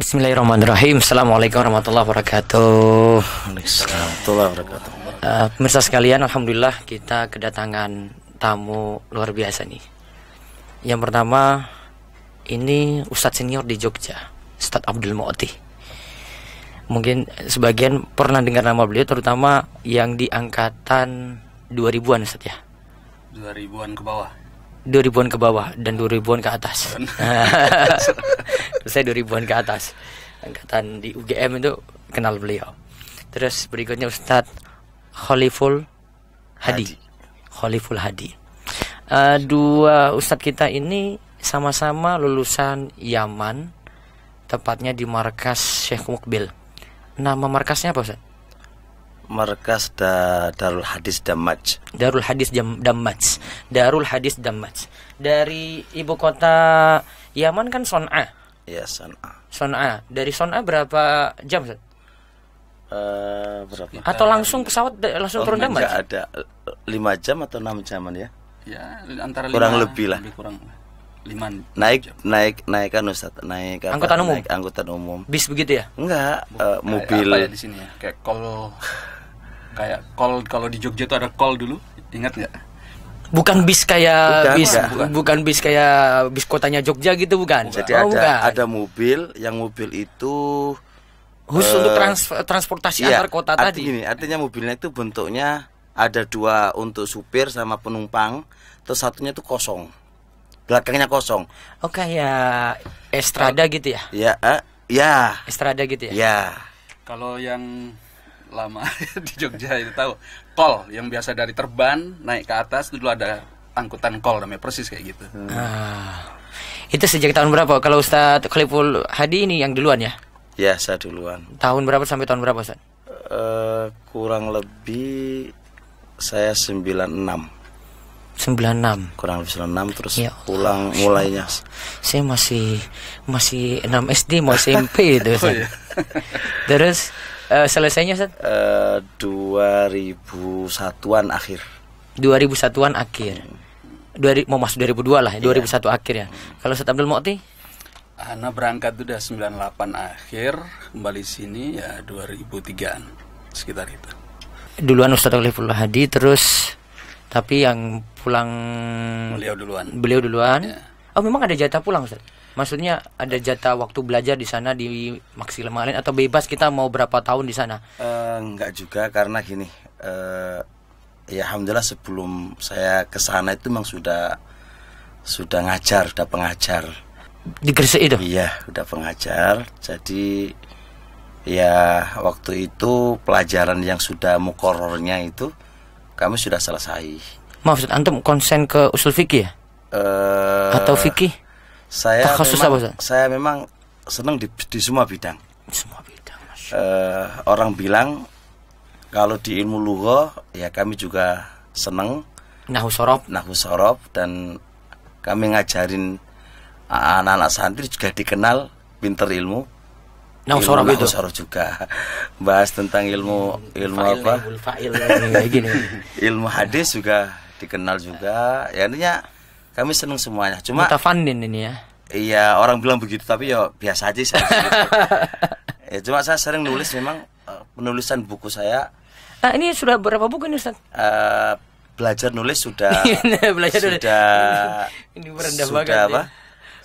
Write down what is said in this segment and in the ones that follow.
Bismillahirrahmanirrahim. Assalamualaikum warahmatullahi wabarakatuh. Warahmatullahi wabarakatuh. Eh, pemirsa sekalian, alhamdulillah kita kedatangan tamu luar biasa nih. Yang pertama ini Ustadz senior di Jogja, Ustadz Abdul Mu'ti. Mungkin sebagian pernah dengar nama beliau, terutama yang di angkatan 2000-an Ustadz ya dua ribuan ke bawah. dua ribuan ke bawah dan dua ribuan ke atas. saya dua ribuan ke atas. Angkatan di UGM itu kenal beliau. Terus berikutnya Ustadz Khaliful Hadi. Hadi. Khaliful Hadi. Uh, dua ustadz kita ini sama-sama lulusan Yaman, tepatnya di markas Sheikh Mukbil. Nama markasnya apa Ustaz? markas da Darul Hadis Damaj. Darul Hadis Damaj. Darul Hadis Damaj. Dari ibu kota Yaman kan Son'a. Ya Son'a. Son'a. Dari Son'a berapa jam? Eh Uh, berapa? Atau langsung pesawat langsung oh, turun Damaj? Enggak ada lima jam atau enam jaman ya? Ya, antara kurang 5, lebih lah. Lebih kurang liman naik jam. naik naik kan Ustaz naik apa, angkutan umum naik angkutan umum bis begitu ya enggak uh, mobil ya di sini ya kayak kalau kayak call kalau di Jogja tuh ada kol dulu ingat nggak bukan bis kayak bukan, bis bukan. bukan bis kayak bis kotanya Jogja gitu bukan, jadi oh, ada bukan. ada mobil yang mobil itu khusus uh, untuk eh, trans transportasi iya, antar kota arti, tadi ini artinya mobilnya itu bentuknya ada dua untuk supir sama penumpang terus satunya itu kosong belakangnya kosong oke oh, ya estrada uh, gitu ya ya uh, ya estrada gitu ya iya, eh, iya. Gitu ya iya. kalau yang lama di Jogja itu tahu kol yang biasa dari Terban naik ke atas dulu ada angkutan kol namanya persis kayak gitu. Hmm. itu sejak tahun berapa? Kalau Ustadz Khaliful Hadi ini yang duluan ya? Ya saya duluan. Tahun berapa sampai tahun berapa Ustaz? Uh, eh, kurang lebih saya 96 96 kurang lebih 96 terus ya pulang mulainya saya masih masih 6 SD mau SMP itu oh, iya. terus Uh, selesainya Ustaz? Uh, ribu satuan akhir. dua ribu satuan akhir. Dua, mau masuk dua lah, ya. iya. dua ribu satu akhir ya. Kalau Ustaz Abdul Mukti? Ana berangkat udah 98 akhir, kembali sini ya dua 2003-an sekitar itu. Duluan Ustaz Khalifullah Hadi terus tapi yang pulang beliau duluan. Beliau duluan. Yeah. Oh memang ada jatah pulang Ustaz? maksudnya ada jatah waktu belajar di sana di maksimalin atau bebas kita mau berapa tahun di sana uh, enggak juga karena gini uh, ya alhamdulillah sebelum saya ke sana itu memang sudah sudah ngajar sudah pengajar di Gresik itu iya sudah pengajar jadi ya waktu itu pelajaran yang sudah mukorornya itu kami sudah selesai. Maksud antum konsen ke usul fikih ya? Uh, Atau fikih? Saya Takhasus memang, apa, saya memang senang di, di semua bidang. semua bidang. Uh, orang bilang kalau di ilmu lugo ya kami juga senang nahu sorop. nahu sorop dan kami ngajarin anak-anak santri juga dikenal pinter ilmu nahu sorop itu sorob juga bahas tentang ilmu ilmu fa'il apa ya, fa'il, ilmu hadis juga dikenal juga ya artinya kami seneng semuanya cuma Mutafandin ini ya iya orang bilang begitu tapi ya biasa aja sih ya, cuma saya sering nulis memang eh, penulisan buku saya nah, ini sudah berapa buku nih Ustaz? Uh, belajar nulis sudah belajar sudah ini sudah apa? Ya.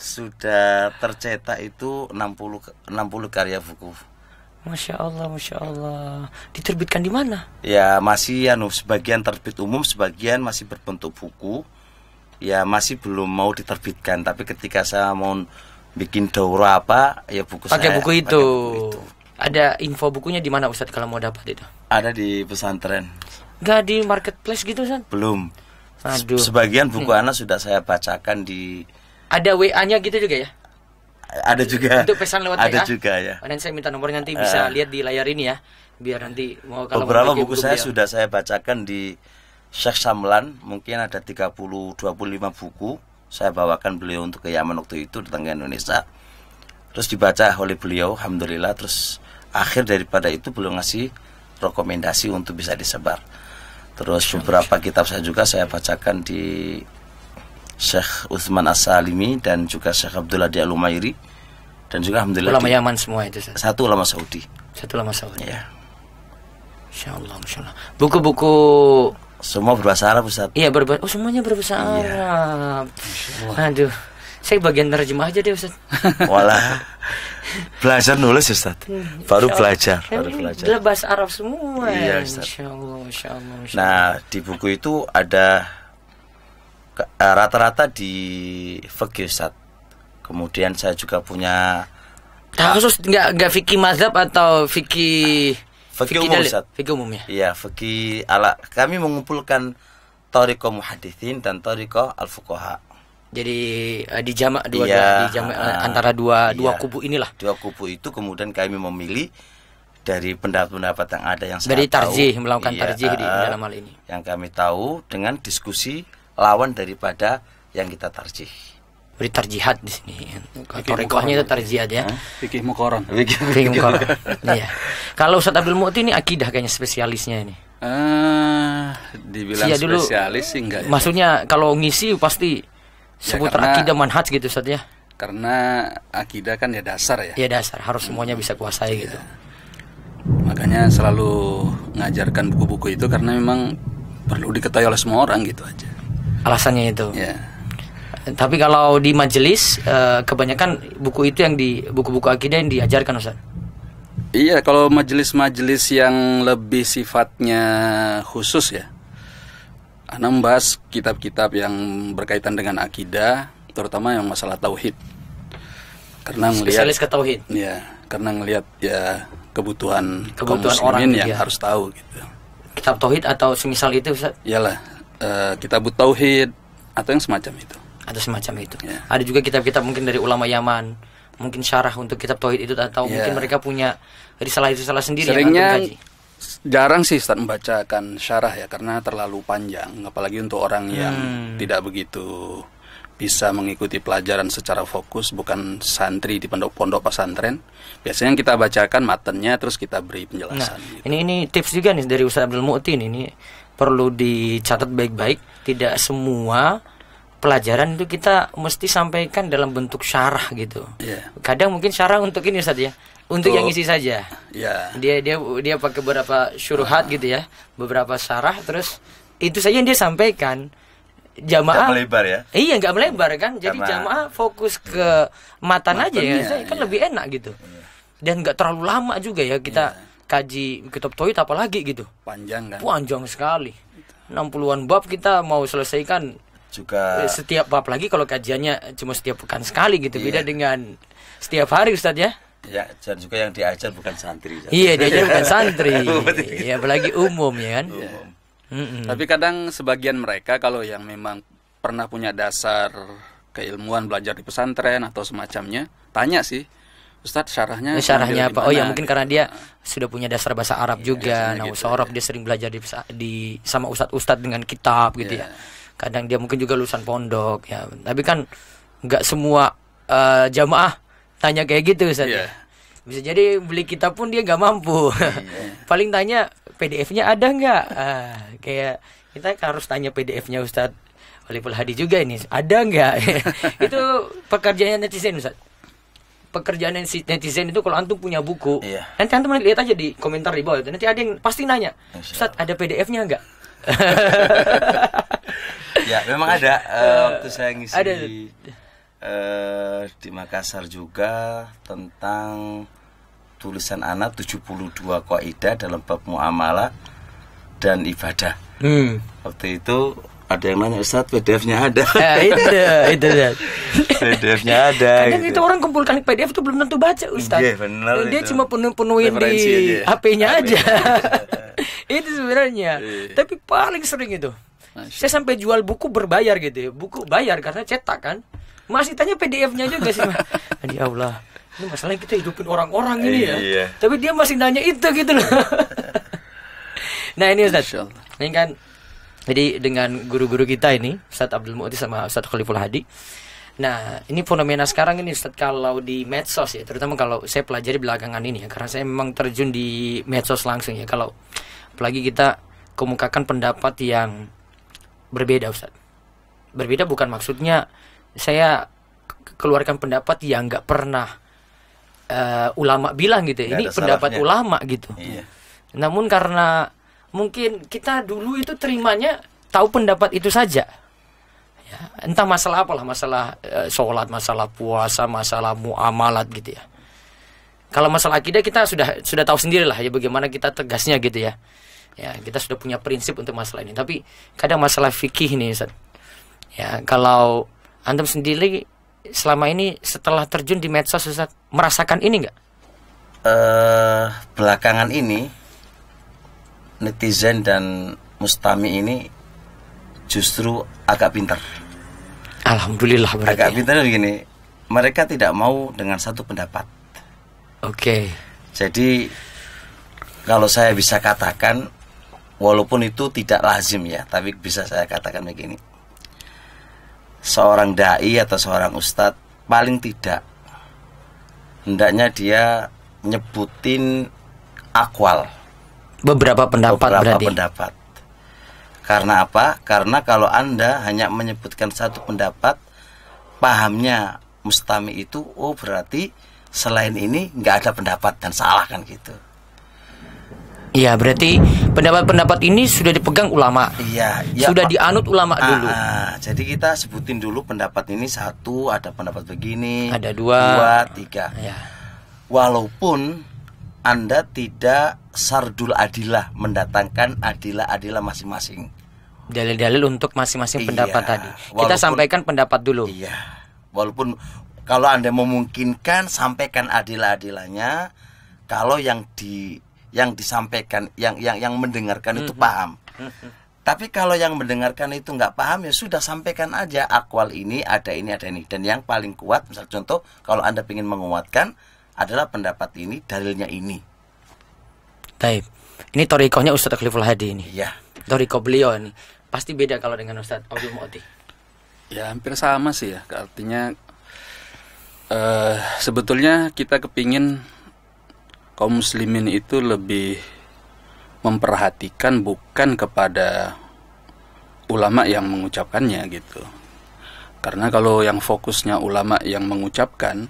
Sudah tercetak itu 60 60 karya buku. Masya Allah, Masya Allah. Diterbitkan di mana? Ya masih ya, sebagian terbit umum, sebagian masih berbentuk buku ya masih belum mau diterbitkan tapi ketika saya mau bikin daura apa ya buku pakai saya, buku itu. buku itu ada info bukunya di mana Ustadz kalau mau dapat itu ada di pesantren nggak di marketplace gitu kan belum Aduh. sebagian buku hmm. anak sudah saya bacakan di ada WA-nya gitu juga ya ada juga untuk pesan lewat ada WA. juga ya dan saya minta nomor nanti bisa uh, lihat di layar ini ya biar nanti mau kalau beberapa buku, buku saya beliau. sudah saya bacakan di Syekh Samlan mungkin ada 30 25 buku saya bawakan beliau untuk ke Yaman waktu itu datang ke Indonesia terus dibaca oleh beliau alhamdulillah terus akhir daripada itu beliau ngasih rekomendasi untuk bisa disebar terus beberapa kitab saya juga saya bacakan di Syekh Utsman As-Salimi dan juga Syekh Abdullah di Al-Umairi dan juga alhamdulillah ulama di, Yaman semua itu satu ulama Saudi satu ulama Saudi ya Insyaallah insyaallah. Buku-buku semua berbahasa Arab Ustaz. Iya berbahasa. Oh semuanya berbahasa iya. Arab. Iya. Aduh. Saya bagian terjemah aja deh Ustaz. Walah. Belajar nulis Ustaz. Hmm, baru belajar, baru belajar. lebas bahasa Arab semua. Iya Ustaz. Insya Allah, insya Allah, Nah, di buku itu ada eh, rata-rata di Fakir Ustaz. Kemudian saya juga punya Tahu nggak nggak fikih mazhab atau fikih Fakih umum Ustaz. Fakih umum ya. Iya, fakih ala kami mengumpulkan toriko muhadithin dan toriko al fuqaha Jadi uh, di jamak dua, ya, dua iya, di jamak uh, eh, eh, antara dua ya, dua kubu inilah. Dua kubu itu kemudian kami memilih dari pendapat-pendapat yang ada yang dari tarjih tahu, melakukan tarjih iya, tarjih di dalam hal ini. Yang kami tahu dengan diskusi lawan daripada yang kita tarjih beri tarjihat di sini. Torikohnya itu tarjihat ya. Fikih mukoron. Fikih mukoron. Iya. Kalau Ustadz Abdul Muti ini akidah kayaknya spesialisnya ini. Ah, dibilang ya, dulu, spesialis sih enggak. Ya. kalau ngisi pasti ya, seputar akidah manhaj gitu Ustaz ya. Karena akidah kan ya dasar ya. Iya dasar, harus semuanya bisa kuasai ya. gitu. Iya. Makanya selalu ngajarkan buku-buku itu karena memang perlu diketahui oleh semua orang gitu aja. Alasannya itu. Yeah. Tapi kalau di majelis eh, kebanyakan buku itu yang di buku-buku akidah yang diajarkan Ustaz. Iya, kalau majelis-majelis yang lebih sifatnya khusus ya. anak membahas kitab-kitab yang berkaitan dengan akidah, terutama yang masalah tauhid. Karena melihat ke tauhid. Iya, karena ngelihat ya kebutuhan kebutuhan orang yang iya. Gitu ya. harus tahu gitu. Kitab tauhid atau semisal itu Ustaz? Iyalah, uh, kitab tauhid atau yang semacam itu atau semacam itu. Yeah. Ada juga kitab-kitab mungkin dari ulama Yaman, mungkin syarah untuk kitab tauhid itu atau yeah. mungkin mereka punya risalah salah sendiri Seringnya yang jarang sih Ustaz membacakan syarah ya karena terlalu panjang apalagi untuk orang yang hmm. tidak begitu bisa mengikuti pelajaran secara fokus bukan santri di pondok-pondok pesantren biasanya kita bacakan matanya terus kita beri penjelasan nah, gitu. ini ini tips juga nih dari Ustaz Abdul Mu'tin ini perlu dicatat baik-baik tidak semua pelajaran itu kita mesti sampaikan dalam bentuk syarah gitu. Yeah. Kadang mungkin syarah untuk ini saja, ya. Untuk oh. yang isi saja. Yeah. Dia dia dia pakai beberapa syuruhat uh. gitu ya, beberapa syarah terus itu saja yang dia sampaikan. Jamaah gak melebar ya? Iya, nggak melebar kan. Jadi Karena, jamaah fokus ke matan, hmm. matan aja ya. kan yeah. lebih enak gitu. Yeah. Dan nggak terlalu lama juga ya kita yeah. kaji kitab toit apalagi gitu. Panjang kan? Panjang sekali. 60-an bab kita mau selesaikan juga setiap bab lagi kalau kajiannya cuma setiap pekan sekali gitu iya. beda dengan setiap hari Ustadz ya ya dan juga yang diajar bukan santri iya diajar bukan santri ya apalagi umum ya kan umum. Iya. Mm -mm. tapi kadang sebagian mereka kalau yang memang pernah punya dasar keilmuan belajar di pesantren atau semacamnya tanya sih Ustadz syarahnya syarahnya apa? Oh ya mungkin karena dia ah. sudah punya dasar bahasa Arab iya, juga. Nah, gitu, ya. dia sering belajar di, di sama ustadz-ustadz dengan kitab gitu yeah. ya iya kadang dia mungkin juga lulusan pondok ya tapi kan nggak semua uh, jamaah tanya kayak gitu Ustaz yeah. Iya. bisa jadi beli kita pun dia nggak mampu yeah. paling tanya PDF-nya ada nggak uh, kayak kita harus tanya PDF-nya Ustadz Walipul Hadi juga ini ada nggak itu pekerjaannya netizen Ustaz pekerjaan netizen itu kalau antum punya buku iya. nanti antum lihat aja di komentar di bawah itu nanti ada yang pasti nanya Ustaz ada PDF-nya nggak ya memang ada uh, waktu saya ngisi ada. Uh, di Makassar juga tentang tulisan anak 72 kaidah dalam bab muamalah dan ibadah. Hmm. Waktu itu ada yang nanya Ustaz PDF-nya ada Ya, itu itu PDF-nya ada kadang gitu. itu orang kumpulkan PDF itu belum tentu baca Ustaz yeah, bener dia itu. cuma penuh penuhin di HP-nya aja, HP aja. itu sebenarnya yeah. tapi paling sering itu Masya. saya sampai jual buku berbayar gitu ya buku bayar karena cetak kan masih tanya PDF-nya juga sih ya Allah ini masalahnya kita hidupin orang-orang ini ya iya. tapi dia masih nanya itu gitu loh nah ini Ustaz ini kan jadi dengan guru-guru kita ini, Ustaz Abdul Mu'ti sama Ustaz Khaliful Hadi. Nah, ini fenomena sekarang ini Ustaz kalau di medsos ya, terutama kalau saya pelajari belakangan ini ya, karena saya memang terjun di medsos langsung ya. Kalau apalagi kita kemukakan pendapat yang berbeda Ustadz. Berbeda bukan maksudnya saya keluarkan pendapat yang nggak pernah uh, ulama bilang gitu ya. Ini pendapat ulama gitu. Iya. Namun karena mungkin kita dulu itu terimanya tahu pendapat itu saja ya, entah masalah apalah masalah e, sholat masalah puasa masalah muamalat gitu ya kalau masalah kita kita sudah sudah tahu sendiri lah ya bagaimana kita tegasnya gitu ya ya kita sudah punya prinsip untuk masalah ini tapi kadang masalah fikih nih Ustaz. ya kalau antum sendiri selama ini setelah terjun di medsos Ustaz, merasakan ini nggak? Uh, belakangan ini netizen dan Mustami ini justru agak pintar. Alhamdulillah berarti. Agak ya. pintar begini. Mereka tidak mau dengan satu pendapat. Oke. Okay. Jadi kalau saya bisa katakan walaupun itu tidak lazim ya, tapi bisa saya katakan begini. Seorang dai atau seorang ustadz paling tidak hendaknya dia nyebutin akwal beberapa pendapat beberapa berarti. pendapat. Karena apa? Karena kalau Anda hanya menyebutkan satu pendapat, pahamnya mustami itu, oh berarti selain ini nggak ada pendapat dan salah kan gitu. Iya, berarti pendapat-pendapat ini sudah dipegang ulama. Iya, ya, sudah dianut ulama ah, dulu. Ah. jadi kita sebutin dulu pendapat ini satu, ada pendapat begini, ada dua, dua tiga. Ya. Walaupun anda tidak sardul adilah mendatangkan adilah-adilah masing-masing. Dalil-dalil untuk masing-masing iya, pendapat tadi. Walaupun, Kita sampaikan pendapat dulu. Iya. Walaupun kalau Anda memungkinkan sampaikan adilah-adilahnya, kalau yang di yang disampaikan yang yang yang mendengarkan mm -hmm. itu mhm. paham. Mm -hmm. Tapi kalau yang mendengarkan itu nggak paham ya sudah sampaikan aja akwal ini ada ini ada ini dan yang paling kuat misal contoh kalau anda ingin menguatkan adalah pendapat ini dalilnya ini Taib. ini torikohnya Ustadz Khaliful Hadi ini ya toriko beliau ini pasti beda kalau dengan Ustadz Abdul Mu'ti ya hampir sama sih ya artinya uh, sebetulnya kita kepingin kaum muslimin itu lebih memperhatikan bukan kepada ulama yang mengucapkannya gitu. Karena kalau yang fokusnya ulama yang mengucapkan,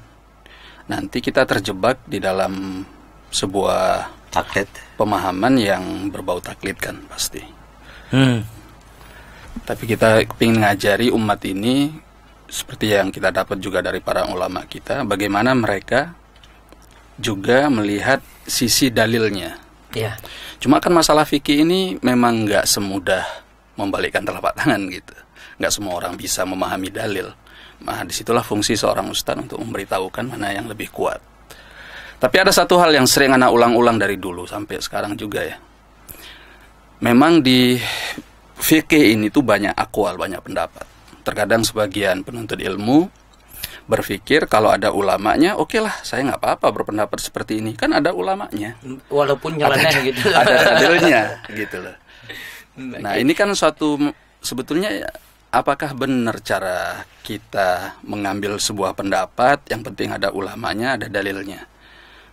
nanti kita terjebak di dalam sebuah taklid pemahaman yang berbau taklit kan pasti hmm. tapi kita ingin ngajari umat ini seperti yang kita dapat juga dari para ulama kita bagaimana mereka juga melihat sisi dalilnya ya. cuma kan masalah fikih ini memang nggak semudah membalikkan telapak tangan gitu nggak semua orang bisa memahami dalil Nah, disitulah fungsi seorang ustadz untuk memberitahukan mana yang lebih kuat. Tapi ada satu hal yang sering anak ulang-ulang dari dulu sampai sekarang juga ya. Memang di VK ini tuh banyak akwal, banyak pendapat. Terkadang sebagian penuntut ilmu berpikir kalau ada ulamanya, oke okay lah, saya nggak apa-apa berpendapat seperti ini. Kan ada ulamanya. Walaupun nyeleneh gitu. Ada dalilnya gitu loh. Nah, ini kan suatu sebetulnya apakah benar cara kita mengambil sebuah pendapat yang penting ada ulamanya, ada dalilnya.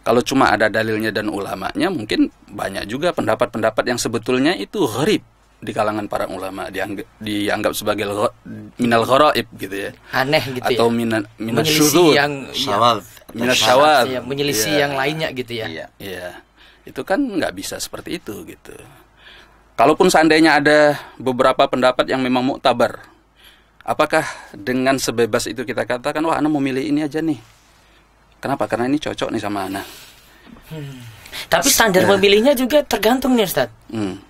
Kalau cuma ada dalilnya dan ulamanya, mungkin banyak juga pendapat-pendapat yang sebetulnya itu gharib di kalangan para ulama dianggap, dianggap sebagai lho, minal gharaib gitu ya. Aneh gitu ya. Atau ya. minal minal syuzur. yang syawal. Minal syawal. Ya, menyelisih ya. yang lainnya gitu ya. Iya. Ya. Itu kan nggak bisa seperti itu gitu. Kalaupun seandainya ada beberapa pendapat yang memang muktabar, apakah dengan sebebas itu kita katakan wah anak memilih ini aja nih? Kenapa? Karena ini cocok nih sama anak. Hmm. Tapi standar ya. pemilihnya juga tergantung nih Ustaz. Hmm.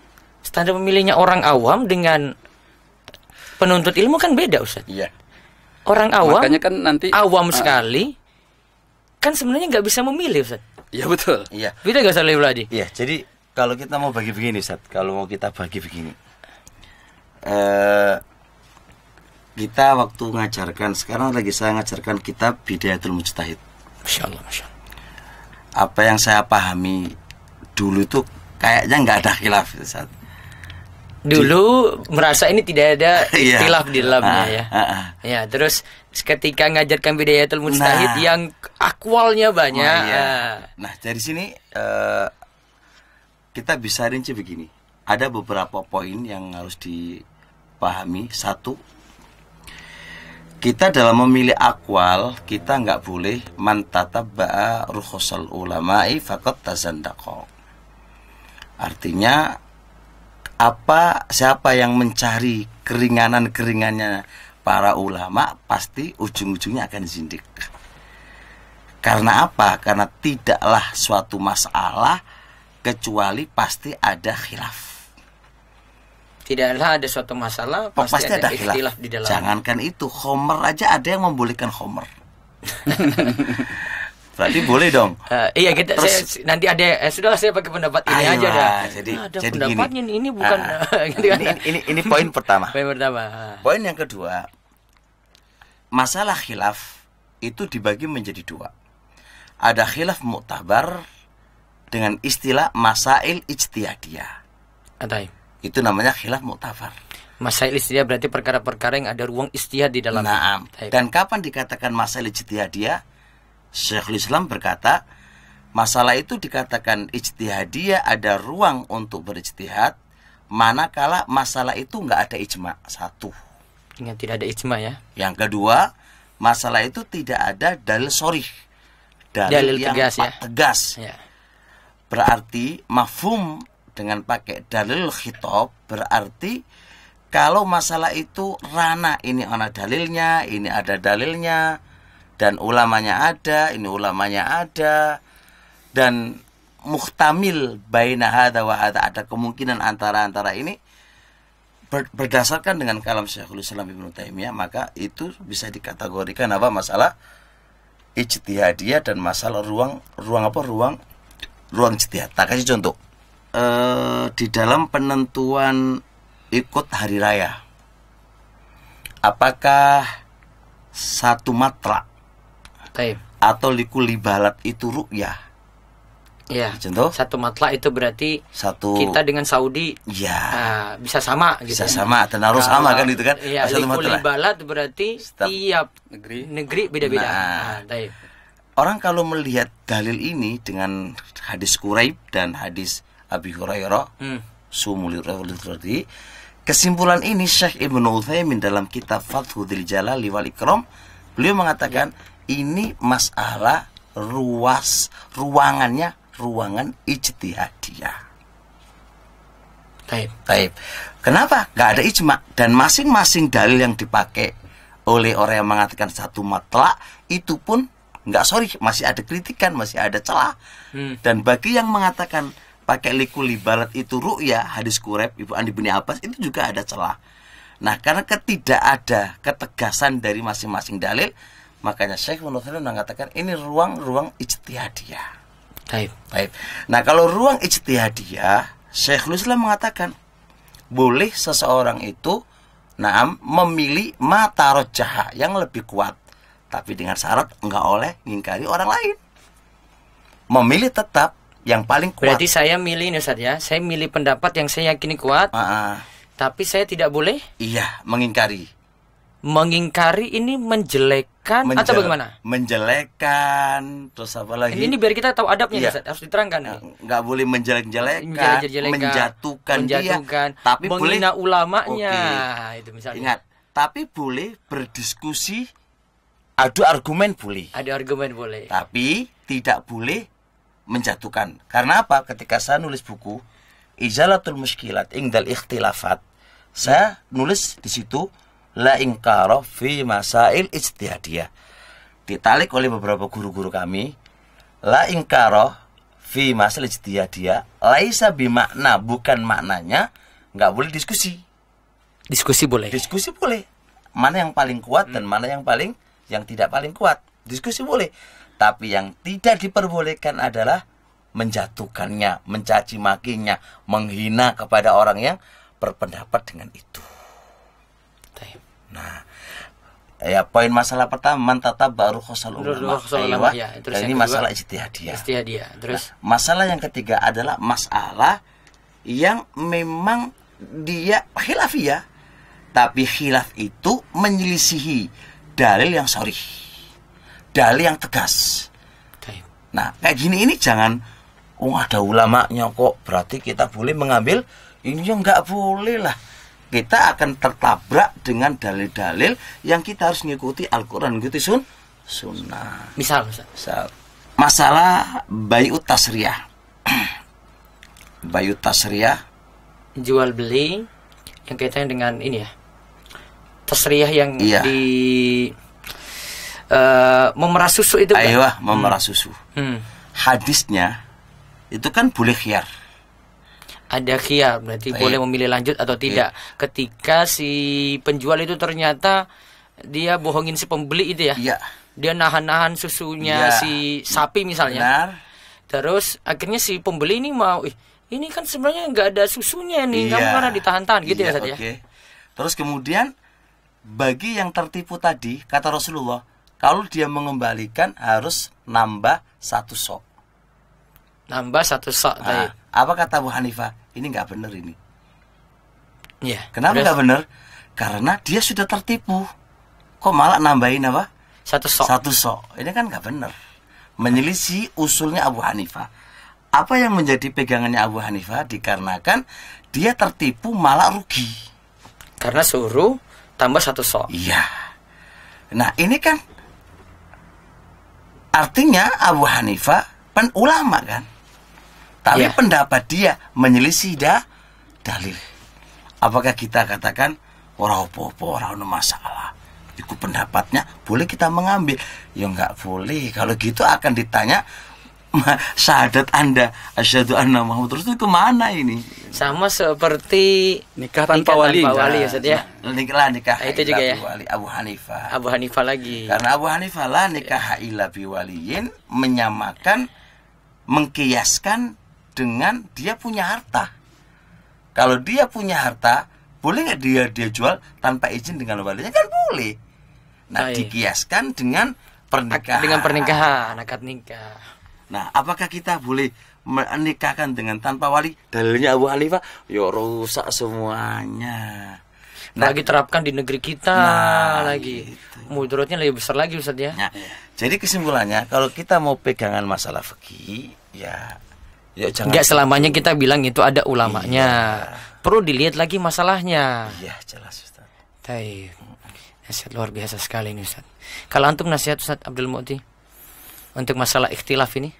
Standar memilihnya orang awam dengan penuntut ilmu kan beda Ustaz. Iya. Orang awam Makanya kan nanti awam uh, sekali kan sebenarnya nggak bisa memilih Ustaz. Iya betul. Iya. Bisa Beda gak lagi? Iya, jadi kalau kita mau bagi begini saat, kalau mau kita bagi begini. Eh kita waktu ngajarkan sekarang lagi saya ngajarkan kitab Bidayatul Mujtahid. Masya Allah, Masya Allah. Apa yang saya pahami dulu itu kayaknya nggak ada khilaf saat. Dulu Di, merasa ini tidak ada iya. khilaf di dalamnya ah, ya. Ah, ah, Ya, terus ketika ngajarkan Bidayatul Mujtahid nah, yang akwalnya banyak. Oh, iya. Ah. Nah, dari sini eh kita bisa rinci begini. Ada beberapa poin yang harus dipahami. Satu, kita dalam memilih akwal kita nggak boleh mantata ba'a rukhsal ulama'i fakot tazandako Artinya apa siapa yang mencari keringanan-keringannya para ulama pasti ujung-ujungnya akan zindik. Karena apa? Karena tidaklah suatu masalah kecuali pasti ada khilaf. Tidaklah ada suatu masalah oh, pasti, pasti ada, ada khilaf. khilaf di dalam. Jangankan itu, homer aja ada yang membolehkan homer. Berarti boleh dong. Uh, iya kita Terus, saya, nanti ada eh, sudahlah saya pakai pendapat ini ayolah, aja dah. Ah, jadi nah, ada jadi pendapatnya gini, ini bukan uh, Ini ini, ini poin pertama. poin pertama. Ah. Poin yang kedua masalah khilaf itu dibagi menjadi dua. Ada khilaf muktabar dengan istilah masail ijtihadiyah. Ataim. Itu namanya khilaf muktafar. Masail ijtihadiyah berarti perkara-perkara yang ada ruang istihad di dalam. Naam. Taib. Dan kapan dikatakan masail ijtihadiyah? Syekhul Islam berkata, masalah itu dikatakan ijtihadiyah ada ruang untuk berijtihad manakala masalah itu nggak ada ijma satu dengan tidak ada ijma ya yang kedua masalah itu tidak ada dalil sorih dalil, dalil yang tegas, ya? tegas. Ya. Berarti mafum dengan pakai dalil khitab berarti kalau masalah itu rana ini ada dalilnya, ini ada dalilnya dan ulamanya ada, ini ulamanya ada dan muhtamil baina hadha wa hadha ada kemungkinan antara-antara ini berdasarkan dengan kalam Syekhul Islam Ibnu Taimiyah maka itu bisa dikategorikan apa masalah ijtihadiyah dan masalah ruang ruang apa ruang ruang jati tak kasih contoh Eh, di dalam penentuan ikut hari raya apakah satu matra Taib. atau liku libalat itu rukyah Ya, contoh satu matla itu berarti satu kita dengan Saudi ya uh, bisa sama gitu bisa gitu. sama dan harus sama kan itu kan ya, satu matla balat berarti setiap negeri negeri beda-beda nah, nah, orang kalau melihat dalil ini dengan hadis Quraib dan hadis Abi Hurairah hmm. tadi kesimpulan ini Syekh Ibnu Utsaimin dalam kitab Fathul Jalali wal Ikram beliau mengatakan ya. ini masalah ruas ruangannya ruangan ijtihadiyah. Taib. Taib. Kenapa? Gak ada ijma dan masing-masing dalil yang dipakai oleh orang yang mengatakan satu matlak itu pun nggak sorry masih ada kritikan masih ada celah hmm. dan bagi yang mengatakan pakai liku libarat itu ya hadis kurep ibu Andi bin Abbas itu juga ada celah nah karena ketidak ada ketegasan dari masing-masing dalil makanya Syekh menurut mengatakan ini ruang-ruang ijtihadiyah baik baik nah kalau ruang ijtihadiyah Syekh Islam mengatakan boleh seseorang itu nah memilih mata rojaha yang lebih kuat tapi dengan syarat enggak oleh mengingkari orang lain. Memilih tetap yang paling kuat. Berarti saya milih Ustaz ya, saya milih pendapat yang saya yakini kuat. uh Tapi saya tidak boleh. Iya, mengingkari. Mengingkari ini menjelekkan Menjel- atau bagaimana? Menjelekkan, terus apa lagi? Ini, ini biar kita tahu adabnya, iya. Ustaz. harus diterangkan. nih. nggak boleh menjelek-jelekkan, menjatuhkan, menjatuhkan dia, tapi menghina boleh, ulamanya. Okay. Itu misalnya. Ingat, tapi boleh berdiskusi Adu argumen boleh. Adu argumen boleh. Tapi tidak boleh menjatuhkan. Karena apa? Ketika saya nulis buku Izalatul Muskilat Ingdal Ikhtilafat, saya nulis di situ la ingkaro fi masail ijtihadiyah. Ditalik oleh beberapa guru-guru kami, la ingkaro fi masail ijtihadiyah laisa bimakna bukan maknanya nggak boleh diskusi. Diskusi boleh. Diskusi boleh. Mana yang paling kuat hmm. dan mana yang paling yang tidak paling kuat diskusi boleh tapi yang tidak diperbolehkan adalah menjatuhkannya mencaci makinya menghina kepada orang yang berpendapat dengan itu nah ya poin masalah pertama mantata baru khosal ulama ini masalah istihadiah istihadiah terus nah, nah masalah yang ketiga adalah masalah yang memang dia khilafiyah tapi khilaf itu menyelisihi dalil yang sorry, dalil yang tegas. Nah, kayak gini ini jangan, oh ada ulama kok, berarti kita boleh mengambil ini yang nggak boleh lah. Kita akan tertabrak dengan dalil-dalil yang kita harus mengikuti Al-Quran, mengikuti sun, sunnah. Misal, misal. misal. Masalah bayu tasriah. bayu tasriah. Jual beli yang kaitannya dengan ini ya, tasriyah yang iya. di uh, memerah susu itu kan? ayolah hmm. memerah susu. Hmm. Hadisnya itu kan boleh khiar. Ada khiar, berarti Ayo. boleh memilih lanjut atau iya. tidak. Ayo. Ketika si penjual itu ternyata dia bohongin si pembeli itu ya. Iya. Dia nahan-nahan susunya ya. si sapi misalnya. Benar. Terus akhirnya si pembeli ini mau, ih ini kan sebenarnya nggak ada susunya nih, iya. kamu karena ditahan-tahan gitu ya, iya, ya saja. Okay. Terus kemudian bagi yang tertipu tadi kata Rasulullah kalau dia mengembalikan harus nambah satu sok nambah satu sok nah, apa kata Abu Hanifah ini nggak benar ini ya kenapa nggak benar karena dia sudah tertipu kok malah nambahin apa satu sok satu sok ini kan nggak benar menyelisi usulnya Abu Hanifah apa yang menjadi pegangannya Abu Hanifah dikarenakan dia tertipu malah rugi karena suruh tambah satu sok. Iya. Nah ini kan artinya Abu Hanifah pen ulama kan, tapi yeah. pendapat dia menyelisih dah dalil. Apakah kita katakan orang popo orang masalah? Itu pendapatnya boleh kita mengambil? Ya nggak boleh. Kalau gitu akan ditanya syahadat anda asyhadu anna Muhammad terus itu kemana ini sama seperti nikah tanpa nikah wali, tanpa wali ya? nah, ya nikah nikah nah, itu juga ya wali Abu Hanifah Abu Hanifah lagi karena Abu Hanifah lah nikah ila waliin menyamakan mengkiaskan dengan dia punya harta kalau dia punya harta boleh nggak dia dia jual tanpa izin dengan walinya kan boleh nah dikiaskan dengan pernikahan dengan pernikahan akad nikah Nah, apakah kita boleh menikahkan dengan tanpa wali? Dalilnya Abu Hanifah, yo ya rusak semuanya. Nah, lagi terapkan di negeri kita nah, lagi. Gitu. lebih besar lagi Ustaz ya. Nah, jadi kesimpulannya kalau kita mau pegangan masalah fikih, ya ya jangan Enggak gitu. selamanya kita bilang itu ada ulamanya. Iya. Perlu dilihat lagi masalahnya. Iya, jelas Ustaz. Taib. Nasihat luar biasa sekali ini Ustaz. Kalau antum nasihat Ustaz Abdul Muti untuk masalah ikhtilaf ini?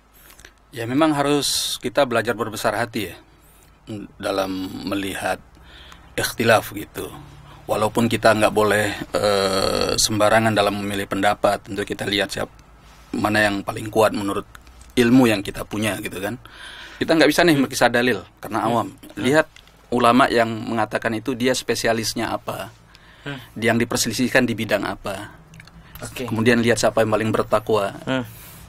Ya memang harus kita belajar berbesar hati ya mm, dalam melihat ikhtilaf gitu. Walaupun kita nggak boleh e, sembarangan dalam memilih pendapat, tentu kita lihat siap mana yang paling kuat menurut ilmu yang kita punya gitu kan. Kita nggak bisa nih berkisah dalil karena hmm. awam. Hmm. Lihat ulama yang mengatakan itu dia spesialisnya apa, hmm. yang diperselisihkan di bidang apa. Kemudian lihat siapa yang paling bertakwa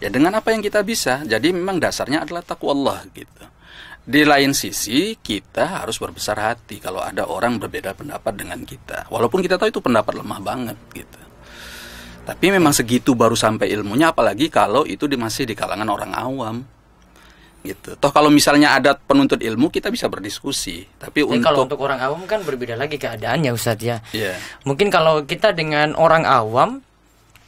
ya dengan apa yang kita bisa. Jadi memang dasarnya adalah takwa Allah gitu. Di lain sisi kita harus berbesar hati kalau ada orang berbeda pendapat dengan kita. Walaupun kita tahu itu pendapat lemah banget gitu. Tapi memang segitu baru sampai ilmunya apalagi kalau itu masih di kalangan orang awam gitu. Toh kalau misalnya ada penuntut ilmu kita bisa berdiskusi. Tapi untuk kalau untuk orang awam kan berbeda lagi keadaannya Ustadz ya. Yeah. Mungkin kalau kita dengan orang awam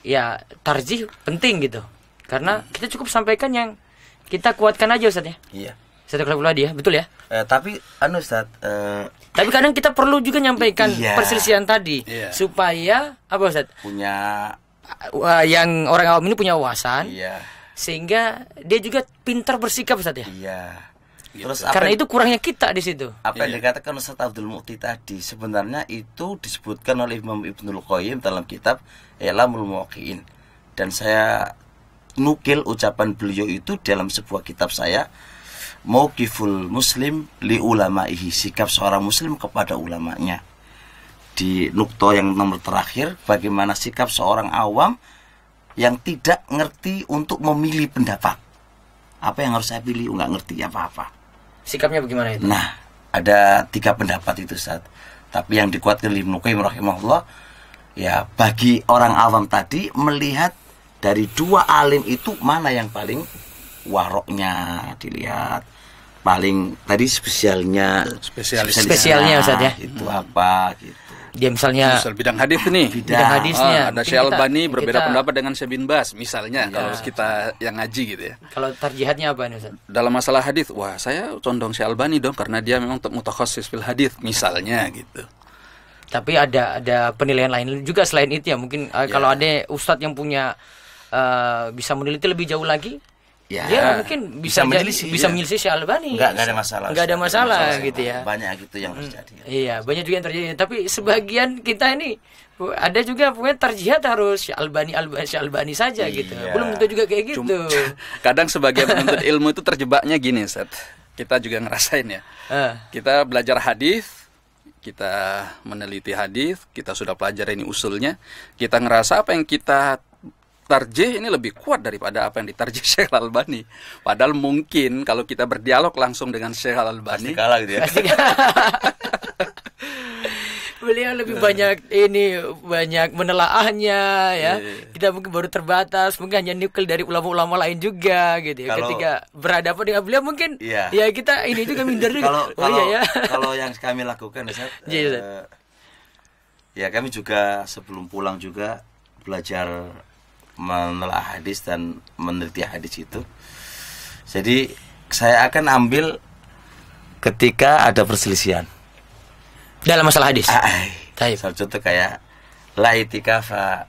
ya tarjih penting gitu. Karena kita cukup sampaikan yang kita kuatkan aja Ustaz ya. Iya. Satu kelab dia, betul ya? Eh, tapi anu Ustaz, eh... tapi kadang kita perlu juga nyampaikan iya. perselisihan tadi iya. supaya apa Ustaz? Punya uh, yang orang awam ini punya wawasan. Iya. Sehingga dia juga pintar bersikap Ustaz ya. Iya. iya Terus karena itu kurangnya kita di situ. Apa yang iya. dikatakan Ustaz Abdul Mukti tadi sebenarnya itu disebutkan oleh Imam Ibnul Qayyim dalam kitab Elamul Muqin. Dan saya nukil ucapan beliau itu dalam sebuah kitab saya Mokiful Muslim li ulama ulama'ihi sikap seorang muslim kepada ulamanya di nukto yang nomor terakhir bagaimana sikap seorang awam yang tidak ngerti untuk memilih pendapat apa yang harus saya pilih nggak ngerti apa-apa sikapnya bagaimana itu nah ada tiga pendapat itu saat tapi yang dikuatkan Ibnu Qayyim rahimahullah ya bagi orang awam tadi melihat dari dua alim itu mana yang paling waroknya dilihat paling tadi spesialnya spesialis spesialnya Ustaz ya nah, itu hmm. apa gitu dia misalnya misal bidang hadis nih bidang, bidang hadisnya oh, ada Syekh berbeda kita, pendapat dengan Syekh Bas misalnya iya. kalau kita yang ngaji gitu ya kalau tarjihatnya apa nih Ustaz dalam masalah hadis wah saya condong Syekh dong karena dia memang mutakhasis fil hadis misalnya gitu tapi ada ada penilaian lain juga selain itu ya mungkin ya. kalau iya. ada ustadz yang punya uh, bisa meneliti lebih jauh lagi ya, dia mungkin bisa bisa menyelisih, bisa menyelisih si Albani nggak, ada masalah nggak ada masalah, masalah gitu ya banyak gitu yang hmm. terjadi hmm, iya banyak juga yang terjadi tapi sebagian kita ini ada juga punya terjihad harus Albani Albani Albani saja gitu. iya. gitu belum tentu juga kayak gitu Cuma, kadang sebagai penuntut ilmu itu terjebaknya gini set kita juga ngerasain ya uh. kita belajar hadis kita meneliti hadis, kita sudah pelajari ini usulnya, kita ngerasa apa yang kita Tarjih ini lebih kuat daripada apa yang ditarjih Syekh Al-Albani. Padahal mungkin kalau kita berdialog langsung dengan Syekh Al-Albani. kalah gitu ya. Beliau lebih banyak ini banyak menelaahnya ya. Iya. Kita mungkin baru terbatas, mungkin hanya nukil dari ulama-ulama lain juga gitu ya. Kalau, Ketika berhadapan dengan beliau mungkin iya. ya kita ini juga minder juga. kalau, oh, iya, kalau, iya, ya. kalau yang kami lakukan Ustaz, uh, ya kami juga sebelum pulang juga belajar menelaah hadis dan meneliti hadis itu. Jadi saya akan ambil ketika ada perselisihan dalam masalah hadis. Ah, ah. Taib. Contoh kayak la itikafa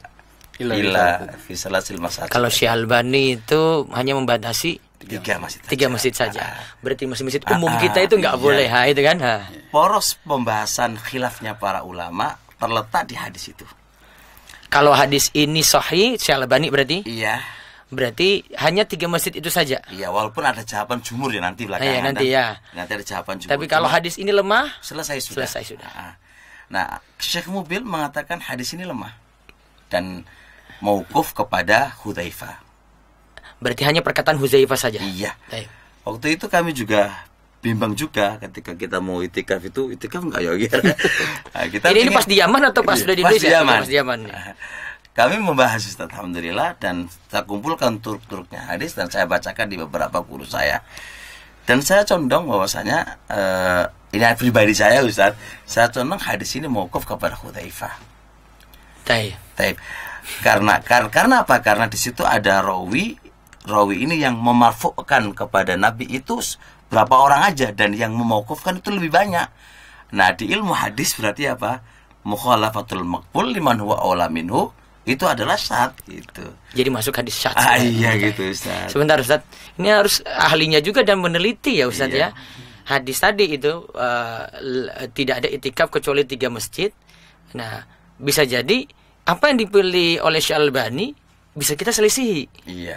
illa fi salasil Kalau Syekh Albani itu hanya membatasi tiga masjid tiga masjid saja ah, berarti masjid-masjid umum kita itu nggak iya. boleh ha itu kan poros pembahasan khilafnya para ulama terletak di hadis itu kalau hadis ini sahih, Syalbani berarti? Iya. Berarti hanya tiga masjid itu saja. Iya, walaupun ada jawaban jumur ya nanti belakangan. Iya, nanti ya. Nanti ada jawaban jumur. Tapi kalau hadis ini lemah, selesai sudah. Selesai sudah. Ah. Nah, Syekh Mubil mengatakan hadis ini lemah dan mauquf kepada Hudzaifah. Berarti hanya perkataan Hudzaifah saja. Iya. Baik. Waktu itu kami juga bimbang juga ketika kita mau itikaf itu itikaf enggak ya nah, kita ini, ini pas di Yaman atau pas iya, sudah di Indonesia pas di Yaman, pas di Yaman ya? kami membahas Ustaz Alhamdulillah dan saya kumpulkan turk-turknya hadis dan saya bacakan di beberapa guru saya dan saya condong bahwasanya uh, ini pribadi saya Ustaz saya condong hadis ini mauquf kepada Hudzaifah Taib. Taib. Karena kar, karena apa? Karena di situ ada rawi rawi ini yang memarfukkan kepada Nabi itu berapa orang aja dan yang memokufkan itu lebih banyak nah di ilmu hadis berarti apa mukhalafatul makbul liman huwa awla minhu itu adalah syad gitu. Jadi masuk hadis syad. Ah, iya gitu Ustaz. Sebentar Ustaz. Ini harus ahlinya juga dan meneliti ya Ustaz iya. ya. Hadis tadi itu uh, tidak ada itikaf kecuali tiga masjid. Nah, bisa jadi apa yang dipilih oleh Syalbani bisa kita selisihi. Iya.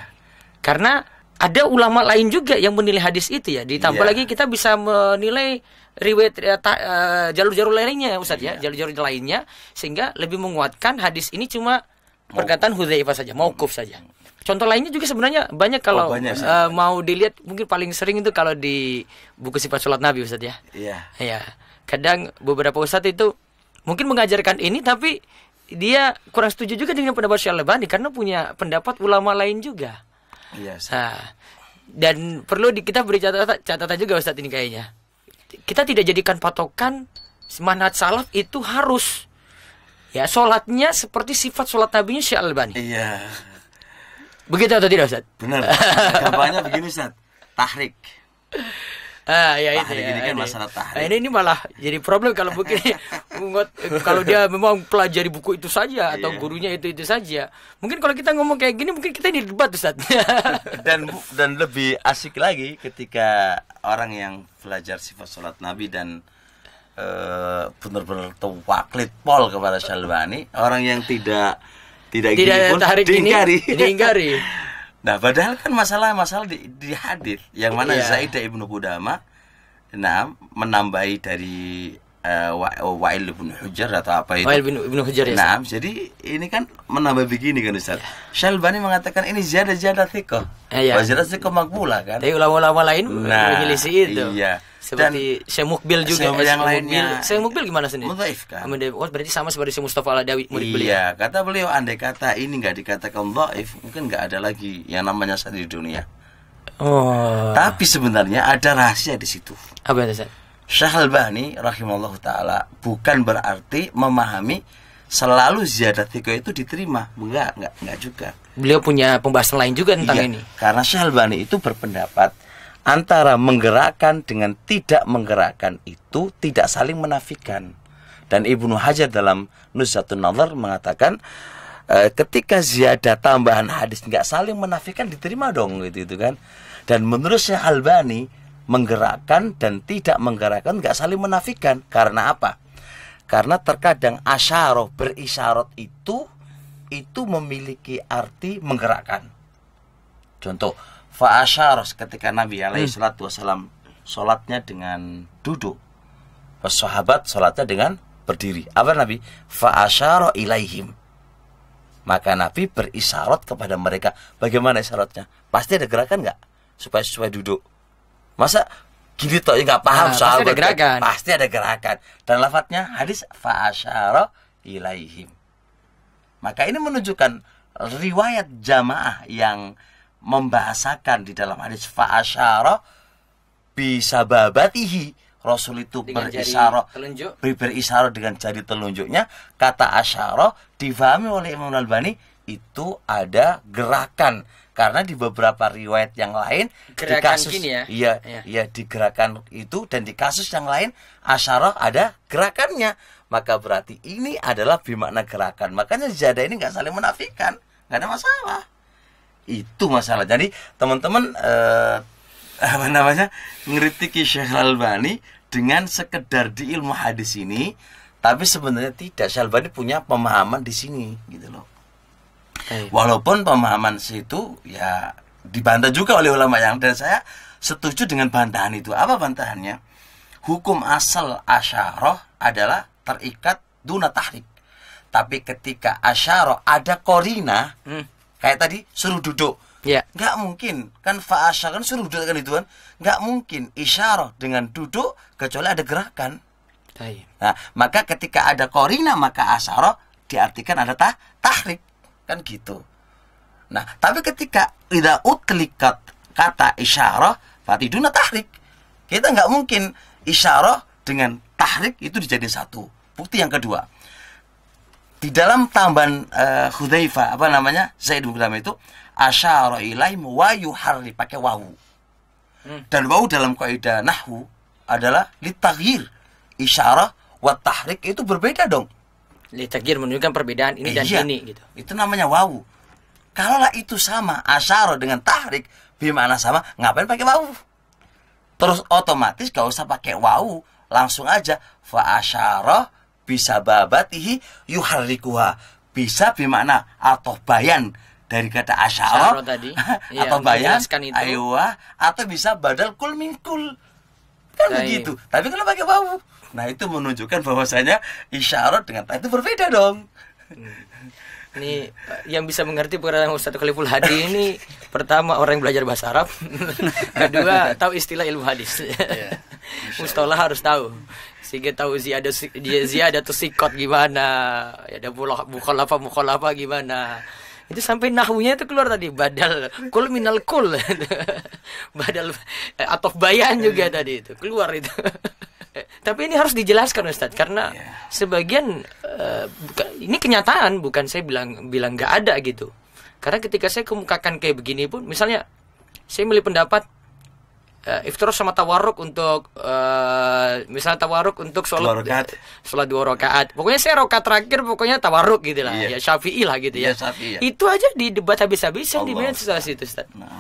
Karena ada ulama lain juga yang menilai hadis itu ya. Ditambah yeah. lagi kita bisa menilai riwayat uh, jalur-jalur lainnya Ustaz yeah. ya, iya. jalur-jalur lainnya sehingga lebih menguatkan hadis ini cuma perkataan Hudzaifah saja, mauquf saja. Contoh lainnya juga sebenarnya banyak kalau oh, banyak, uh, mau dilihat mungkin paling sering itu kalau di buku sifat sholat Nabi ustadz ya. Iya. Yeah. Iya. Kadang beberapa ustadz itu mungkin mengajarkan ini tapi dia kurang setuju juga dengan pendapat Syalbani karena punya pendapat ulama lain juga. Yes. Iya nah, dan perlu di, kita beri catatan, catatan juga Ustadz ini kayaknya. Kita tidak jadikan patokan semangat salaf itu harus. Ya, sholatnya seperti sifat sholat nabinya Syekh Albani. Iya. Begitu atau tidak Ustaz? Benar. Gampangnya begini Ustaz. Tahrik. Ah, ya itu ya. Kan ini kan masalah tahrik. Nah, ini, ini malah jadi problem kalau mungkin kalau dia memang pelajari buku itu saja atau yeah. gurunya itu itu saja. Mungkin kalau kita ngomong kayak gini mungkin kita ini debat Ustaz. dan dan lebih asik lagi ketika orang yang belajar sifat sholat Nabi dan uh, benar-benar tawaklit pol kepada Syalbani, orang yang tidak tidak tidak gini pun tahrik ini Nah, padahal kan masalah-masalah di, di hadir yang mana yeah. Zaidah ibnu Kudama nah menambahi dari uh, Wa'il bin Hujar atau apa itu? Wa'il bin, bin Hujar ya. Nah, jadi ini kan menambah begini kan Ustaz. Ya. Syalbani mengatakan ini ziyadah ziyadah thikoh Eh, ya. Ziyadah makbul makbulah kan. Tapi ulama-ulama lain nah, itu. Iya. Seperti Dan Syekh Mukbil juga. Syekh yang lainnya. Syekh Mukbil gimana sendiri? Mutaif kan. Oh, berarti sama seperti Syekh Mustafa Al-Adawi iya, beliau. kata beliau andai kata ini nggak dikatakan dhaif, mungkin nggak ada lagi yang namanya saat di dunia. Oh. Tapi sebenarnya ada rahasia di situ. Apa itu, Syekh Al-Bani rahimahullah taala bukan berarti memahami selalu ziyadat tiga itu diterima. Enggak, enggak, enggak juga. Beliau punya pembahasan lain juga tentang iya, ini. Karena Syekh Al-Bani itu berpendapat antara menggerakkan dengan tidak menggerakkan itu tidak saling menafikan. Dan Ibnu Hajar dalam Nuzhatun Nazar mengatakan e, ketika ziyadah tambahan hadis nggak saling menafikan diterima dong gitu, gitu kan. Dan menurut Syekh Albani menggerakkan dan tidak menggerakkan nggak saling menafikan karena apa karena terkadang asyarah berisyarat itu itu memiliki arti menggerakkan contoh fa'asyarah ketika Nabi hmm. alaihi salatu wasalam sholatnya dengan duduk sahabat sholatnya dengan berdiri apa Nabi fa'asyarah ilaihim maka Nabi berisyarat kepada mereka bagaimana isyaratnya pasti ada gerakan nggak supaya sesuai duduk Masa gini toh ya, nggak paham nah, soal pasti ada gerakan. Pasti ada gerakan. Dan lafadznya hadis faasharo ilaihim. Maka ini menunjukkan riwayat jamaah yang membahasakan di dalam hadis faasharo bisa babatihi Rasul itu berisyarah berisyarah dengan jari telunjuknya kata asyara difahami oleh Imam al Bani itu ada gerakan karena di beberapa riwayat yang lain gerakan di kasus gini ya. Iya, ya. iya di gerakan itu dan di kasus yang lain asyarah ada gerakannya. Maka berarti ini adalah bimakna gerakan. Makanya jadah ini nggak saling menafikan, nggak ada masalah. Itu masalah. Jadi teman-teman eh, apa namanya ngeritiki Syekh Al-Albani dengan sekedar di ilmu hadis ini, tapi sebenarnya tidak. Syekh al punya pemahaman di sini gitu loh. Walaupun pemahaman situ ya dibantah juga oleh ulama yang dan saya setuju dengan bantahan itu. Apa bantahannya? Hukum asal asyarah adalah terikat duna tahrik. Tapi ketika asyarah ada korina, hmm. kayak tadi suruh duduk. Ya. Gak mungkin kan faasya kan suruh duduk kan itu kan. Gak mungkin isyarah dengan duduk kecuali ada gerakan. Nah, maka ketika ada korina maka asyarah diartikan ada tah tahrik. Kan gitu. Nah, tapi ketika tidak utlikat kata isyarah, fatiduna tahrik. Kita nggak mungkin isyarah dengan tahrik itu dijadiin satu. Bukti yang kedua. Di dalam tambahan uh, apa namanya? Zaid bin itu asyara ilaihim wa yuharri pakai wawu. Hmm. Dan wawu dalam kaidah nahwu adalah litaghir. Isyarah wa tahrik itu berbeda dong litagir menunjukkan perbedaan ini eh, dan iya, ini gitu. Itu namanya wawu. Kalaulah itu sama asyaro dengan tahrik bimana sama, ngapain pakai wawu? Terus otomatis gak usah pakai wawu, langsung aja fa asyaro bisa babatihi yuharrikuha. Bisa bimana atau bayan dari kata asyaro tadi atau iya, bayan aywa atau bisa badal kul minkul kan Daim. begitu tapi kalau pakai wawu Nah itu menunjukkan bahwasanya isyarat dengan ta itu berbeda dong. Hmm. Ini eh, yang bisa mengerti perkataan Ustaz Khaliful Hadi ini pertama orang yang belajar bahasa Arab, kedua tahu istilah ilmu hadis. Yeah. Mustalah harus tahu. Sehingga tahu ada si ada tuh sikot gimana, ya, ada mukhalafa apa gimana itu sampai nahunya itu keluar tadi badal kul minal kul badal eh, atau bayan juga iya. tadi itu keluar itu tapi ini harus dijelaskan Ustadz karena yeah. sebagian uh, ini kenyataan bukan saya bilang bilang nggak ada gitu. Karena ketika saya kemukakan kayak begini pun, misalnya saya milih pendapat uh, eh, iftar sama tawaruk untuk uh, misalnya tawaruk untuk sholat sholat dua rakaat pokoknya saya rakaat terakhir pokoknya tawaruk gitulah lah iya. ya syafi'i lah gitu ya, ya Syafi ya. itu aja di debat habis-habisan di media sosial itu ustadz Nah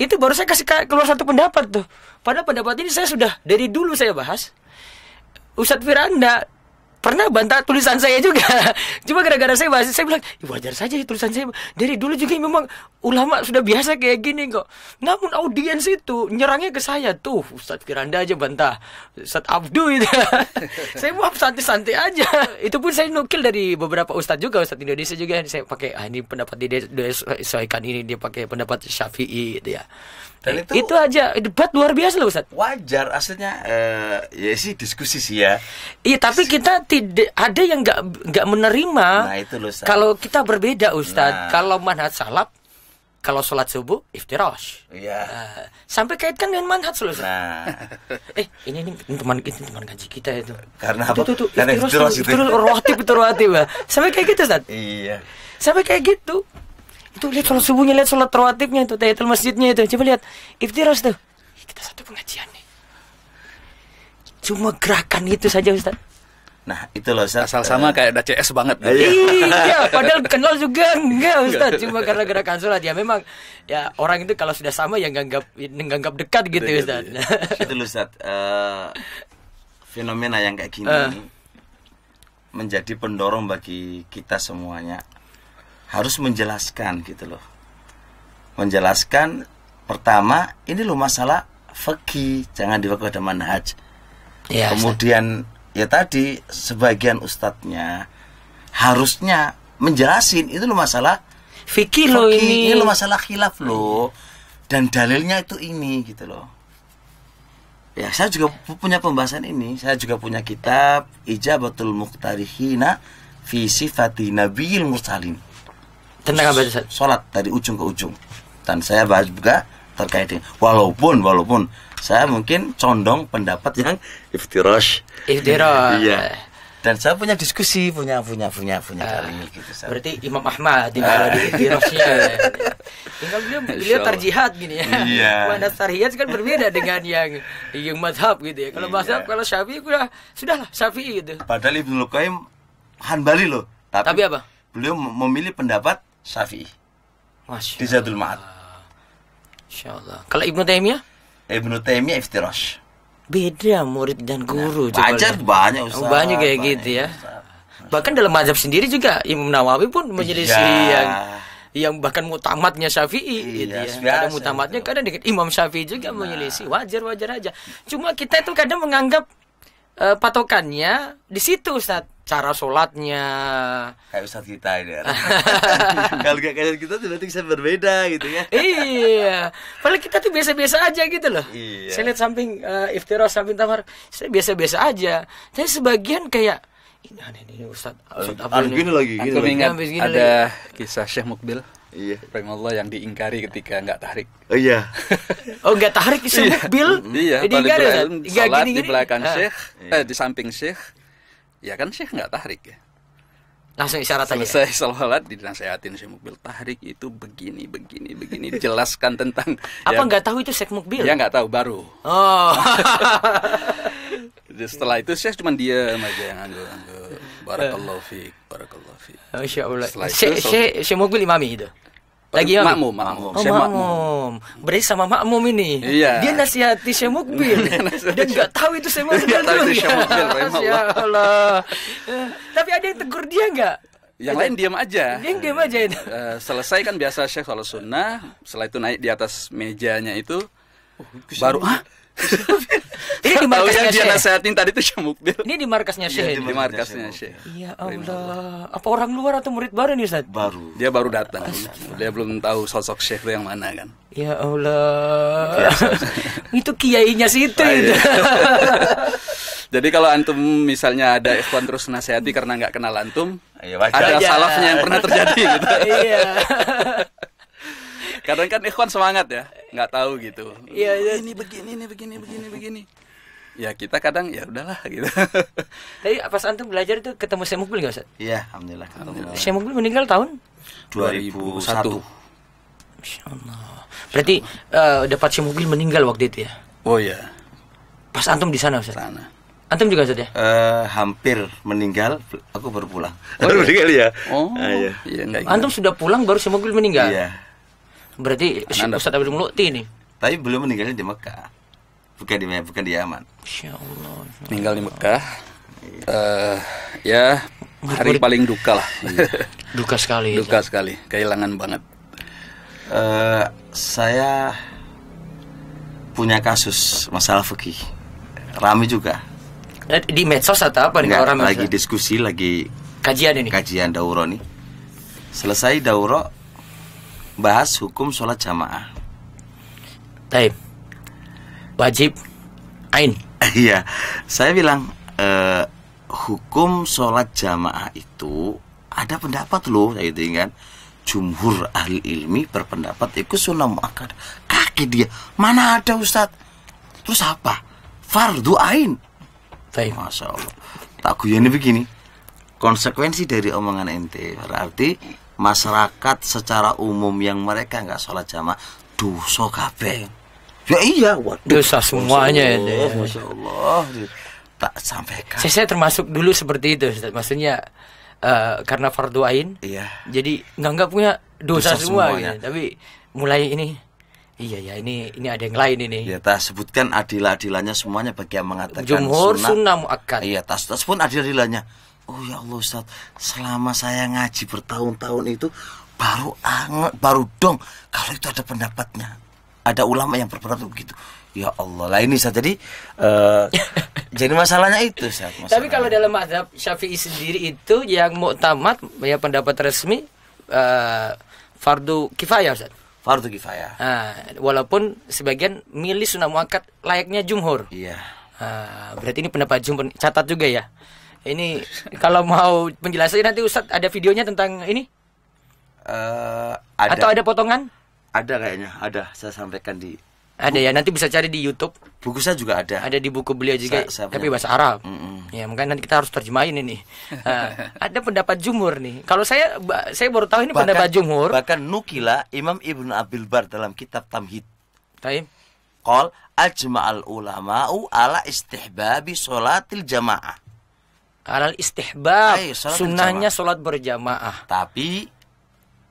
itu baru saya kasih keluar satu pendapat tuh. Padahal pendapat ini saya sudah dari dulu saya bahas. Ustadz Firanda pernah bantah tulisan saya juga. Cuma gara-gara saya bahas, saya bilang, ya, wajar saja ya tulisan saya. Dari dulu juga memang ulama sudah biasa kayak gini kok. Namun audiens itu nyerangnya ke saya. Tuh, Ustadz Kiranda aja bantah. Ustadz Abdu itu. saya mau santai-santai aja. Itu pun saya nukil dari beberapa Ustadz juga. Ustadz Indonesia juga. Saya pakai, ah, ini pendapat dia, dia sesuaikan ini. Dia pakai pendapat Syafi'i gitu ya. Dan itu itu aja debat luar biasa loh Ustaz. Wajar aslinya uh, ya sih diskusi sih ya. Iya tapi kita tidak ada yang nggak nggak menerima. Nah itu loh Ustaz. Kalau kita berbeda Ustaz, nah. kalau manhat salaf kalau sholat subuh iftirash. Iya. Uh, sampai kaitkan dengan manhat loh. Nah. eh ini ini teman ini teman gaji kita itu. Karena apa? Itu, itu, Karena iftirash, itu. Itu rohati itu rohati bah. Sampai kayak gitu Ustaz. Iya. Sampai kayak gitu. Itu lihat sholat subuhnya, lihat sholat rawatibnya itu, tayatul masjidnya itu. Coba lihat, iftiras tuh. Kita satu pengajian nih. Cuma gerakan itu saja Ustaz. Nah, itu loh Ustaz. Asal sama uh, kayak ada CS banget. Iya, iya padahal kenal juga enggak Ustaz, cuma karena gerakan sholat ya memang ya orang itu kalau sudah sama yang nganggap nganggap dekat gitu ustadz. Ustaz. Ya. itu loh Ustaz. Uh, fenomena yang kayak gini uh. menjadi pendorong bagi kita semuanya harus menjelaskan gitu loh menjelaskan pertama ini loh masalah fikih jangan dibawa ke manhaj ya, kemudian Ustaz. ya tadi sebagian ustadznya harusnya menjelasin itu loh masalah fikih lo ini ini loh masalah khilaf lo dan dalilnya itu ini gitu loh ya saya juga punya pembahasan ini saya juga punya kitab ijabatul muktarihina fi sifati nabiil mursalin tentang apa itu sholat dari ujung ke ujung dan saya bahas juga terkait dengan walaupun walaupun saya mungkin condong pendapat yang iftirash iftirash iya dan saya punya diskusi punya punya punya punya uh, kali gitu saya. berarti Imam Ahmad di mana di ah. tinggal beliau beliau tarjihat gini ya iya. mana tarjihat kan berbeda dengan yang yang madhab gitu ya kalau iya. kalau syafi'i sudah lah syafi'i gitu padahal Ibnu Qayyim Hanbali loh tapi, tapi apa beliau memilih pendapat Syafi'i. Di Zadul Ma'ad. Insyaallah. Kalau Ibnu Taimiyah? Ibnu Taimiyah iftirash. Beda murid dan guru. Nah, wajar banyak Ustaz. Banyak kayak banyak, gitu ya. Bahkan dalam mazhab sendiri juga Imam Nawawi pun menyelisih iya. yang yang bahkan mutamatnya Syafi'i iya, gitu ya. Biasa, kadang mutamatnya kadang dekat Imam Syafi'i juga nah. menyelisih wajar-wajar aja. Cuma kita itu kadang menganggap uh, patokannya di situ Ustaz cara sholatnya kayak ustadz kita ini ya. kalau gak kayak kita tuh bisa berbeda gitu ya iya paling kita tuh biasa-biasa aja gitu loh iya. saya lihat samping uh, eh, iftiros samping tamar saya biasa-biasa aja tapi sebagian kayak ini aneh ini ustadz ustadz apa ini gini lagi gini aku lagi. ingat ada lagi. kisah Syekh Mukbil Iya. Allah yang diingkari ketika nggak tarik. Oh iya. oh nggak tarik Syekh iya. Mukbil. Iya. Diingkari. iya, diingkari di belakang ah. Syekh, eh, di samping Syekh ya kan Syekh nggak tarik ya langsung isyarat ya? selesai aja. sholat dinasehatin Syekh Mukbil tarik itu begini begini begini jelaskan tentang apa ya, nggak ya, tahu itu Syekh Mukbil ya nggak tahu baru oh setelah itu saya cuma dia aja yang anggur-anggur eh. barakallahu fiik barakallahu fiik Masya Allah Syekh Syekh Mukbil imami itu lagi ya? Makmum, makmum. Oh, makmum. makmum. Berarti sama makmum ini. Iya. Dia nasihati Syekh Mukbil. Dia enggak tahu itu Syekh Mukbil. Dia tahu itu Syekh Mukbil. Ya Allah. Eh, tapi ada yang tegur dia enggak? Yang lain diam aja. Yang diam aja itu. Uh, selesai kan biasa Syekh kalau sunnah, setelah itu naik di atas mejanya itu oh, baru ah ini di markasnya yang dia nasehatin tadi itu Syekh Mukbil. Ini di markasnya iya, Syekh. Ya, di markasnya Syekh. Iya Allah. Apa orang luar atau murid baru nih Ustaz? Baru. Dia baru datang. Dia belum tahu sosok Syekh itu yang mana kan. Ya Allah. Ya. itu kiainya situ itu. Ah, iya. Jadi kalau antum misalnya ada ikhwan terus nasihati karena nggak kenal antum, ya, ada ya. salafnya yang pernah terjadi gitu. Iya. Kadang kan ikhwan semangat ya nggak tahu gitu iya iya. ini begini ini begini begini begini ya kita kadang ya udahlah gitu. Tapi pas antum belajar itu ketemu Syekh Mukbil enggak, Ustaz? Iya, alhamdulillah ketemu. Syekh Mukbil meninggal tahun 2001. Masyaallah. Berarti uh, eh, dapat Syekh Mukbil meninggal waktu itu ya? Oh iya. Pas antum di sana, Ustaz? Sana. Antum juga Ustaz ya? Uh, hampir meninggal, aku baru pulang. Oh, iya? meninggal ya? Oh, ah, iya. iya antum sudah pulang baru Syekh Mukbil meninggal? Iya. Berarti Anak Ustaz Abdul Mulukti nih. Tapi belum meninggalnya di Mekah. Bukan di bukan di Yaman. Insyaallah. Meninggal di Mekah. Uh, ya hari paling duka lah. Iya. duka sekali. duka itu. sekali, kehilangan banget. Uh, saya punya kasus masalah fikih. Rame juga. Eh, di medsos atau apa nih orang lagi diskusi, lagi kajian ini. Kajian dauro nih. Selesai dauro bahas hukum sholat jamaah. Taib, wajib, ain. Iya, saya bilang eh, hukum sholat jamaah itu ada pendapat loh, saya ingat Jumhur ahli ilmi berpendapat itu sunnah muakkad. Kaki dia, mana ada Ustadz? Terus apa? Fardu ain. Taib. Masya Allah. Tak ini begini. Konsekuensi dari omongan ente berarti masyarakat secara umum yang mereka nggak sholat jamaah dosa kabeh. Iya. Ya iya, waduh. Dosa semuanya Masya ya. Allah, ya. Masya Allah. Tak sampaikan. Saya, saya termasuk dulu seperti itu, Ustaz. Maksudnya uh, karena fardu ain. Iya. Jadi nggak nggak punya dosa, dosa semua semuanya. Gitu. Tapi mulai ini Iya ya ini ini ada yang lain ini. Ya tak sebutkan adil-adilannya semuanya bagi yang mengatakan Jumhur sunnah, sunnah muakkad. Iya tas tas pun adil-adilannya oh ya Allah Ustaz selama saya ngaji bertahun-tahun itu baru anget baru dong kalau itu ada pendapatnya ada ulama yang berpendapat begitu ya Allah lah ini Ustaz jadi uh, jadi masalahnya itu Ustaz masalahnya. tapi kalau dalam mazhab Syafi'i sendiri itu yang muktamad ya pendapat resmi uh, fardu kifayah Ustaz fardu kifayah Uh, walaupun sebagian milih sunnah muakat layaknya jumhur iya Uh, berarti ini pendapat jumhur catat juga ya ini kalau mau penjelasan nanti Ustad ada videonya tentang ini? Uh, ada. Atau ada potongan? Ada kayaknya, ada. Saya sampaikan di ada ya, nanti bisa cari di YouTube. Buku saya juga ada. Ada di buku beliau juga, saya, saya tapi bahasa Arab. Mm -mm. Ya, mungkin nanti kita harus terjemahin ini. Uh, ada pendapat Jumur nih. Kalau saya saya baru tahu ini bahkan, pendapat Jumur. Bahkan nukila Imam Ibn Abil Bar dalam kitab Tamhid. Taim. Qol ajma'al ulama'u ala istihbabi sholatil jamaah. Kalal istihbab Ay, sholat sunnahnya berjamaah. sholat berjamaah. Tapi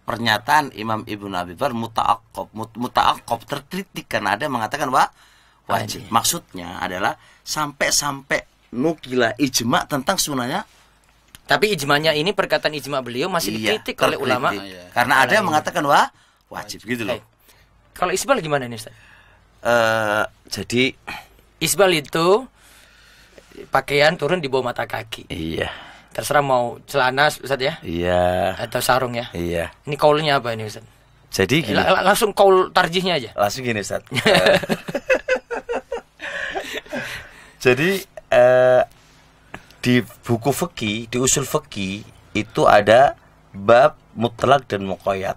pernyataan Imam Ibnu Abi Bar mutaakob mut, mutaakob terkritik karena ada yang mengatakan wa wajib. Maksudnya adalah sampai-sampai nukila ijma tentang sunnahnya tapi ijmanya ini perkataan ijma beliau masih iya, dikritik terkritik. oleh ulama iya. karena ada yang mengatakan wah wajib, wajib. gitu loh. Ay. Kalau Isbal gimana nih Ustaz? Uh, jadi Isbal itu pakaian turun di bawah mata kaki. Iya. Terserah mau celana Ustaz ya? Iya. Atau sarung ya? Iya. Ini kaulnya apa ini Ustaz? Jadi eh, gini. La langsung kaul tarjihnya aja. Langsung gini Ustaz. Eh, jadi eh, di buku feki di usul feki itu ada bab mutlak dan mukoyat.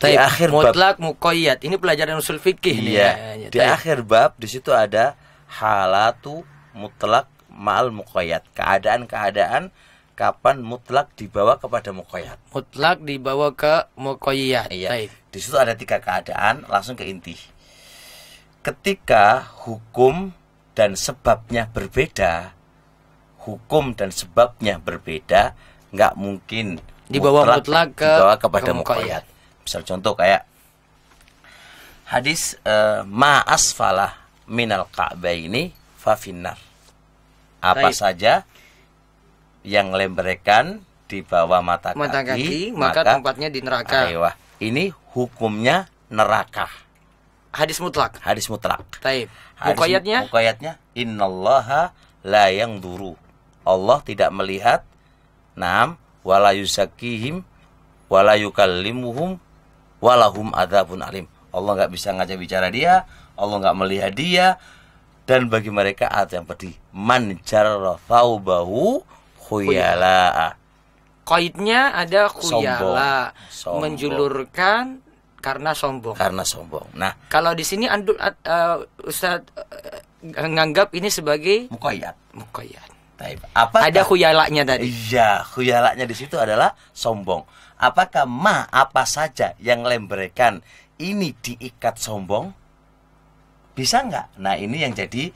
Di akhir akhir mutlak mukoyat ini pelajaran usul fikih iya, nih. Ya. Iya, di Taip. akhir bab di situ ada halatu mutlak ma'al mukoyat keadaan-keadaan kapan mutlak dibawa kepada mukoyat mutlak dibawa ke mukoyat iya. di situ ada tiga keadaan langsung ke inti ketika hukum dan sebabnya berbeda hukum dan sebabnya berbeda nggak mungkin dibawa mutlak, mutlak ke dibawa kepada ke mukoyat misal contoh kayak hadis uh, ma asfalah minal ka'bah ini fafinar. Apa Baik. saja yang lemberekan di bawah mata, mata kaki, kaki maka, maka tempatnya di neraka. Aywa. Ini hukumnya neraka. Hadis mutlak. Hadis mutlak. Taib. Mukayatnya? Mukayatnya innallaha la yang duru. Allah tidak melihat nam wala yuzakihim wala walahum adabun alim. Allah nggak bisa ngajak bicara dia, Allah nggak melihat dia, dan bagi mereka azab yang pedih man jarra bahu khuyala koidnya ada khuyala menjulurkan karena sombong karena sombong nah kalau di sini andu, uh, uh Ustaz uh, menganggap ini sebagai mukoyat mukoyat Apa ada khuyalanya tadi? Iya, khuyalanya di situ adalah sombong. Apakah ma apa saja yang lembrekan ini diikat sombong? Bisa nggak? Nah ini yang jadi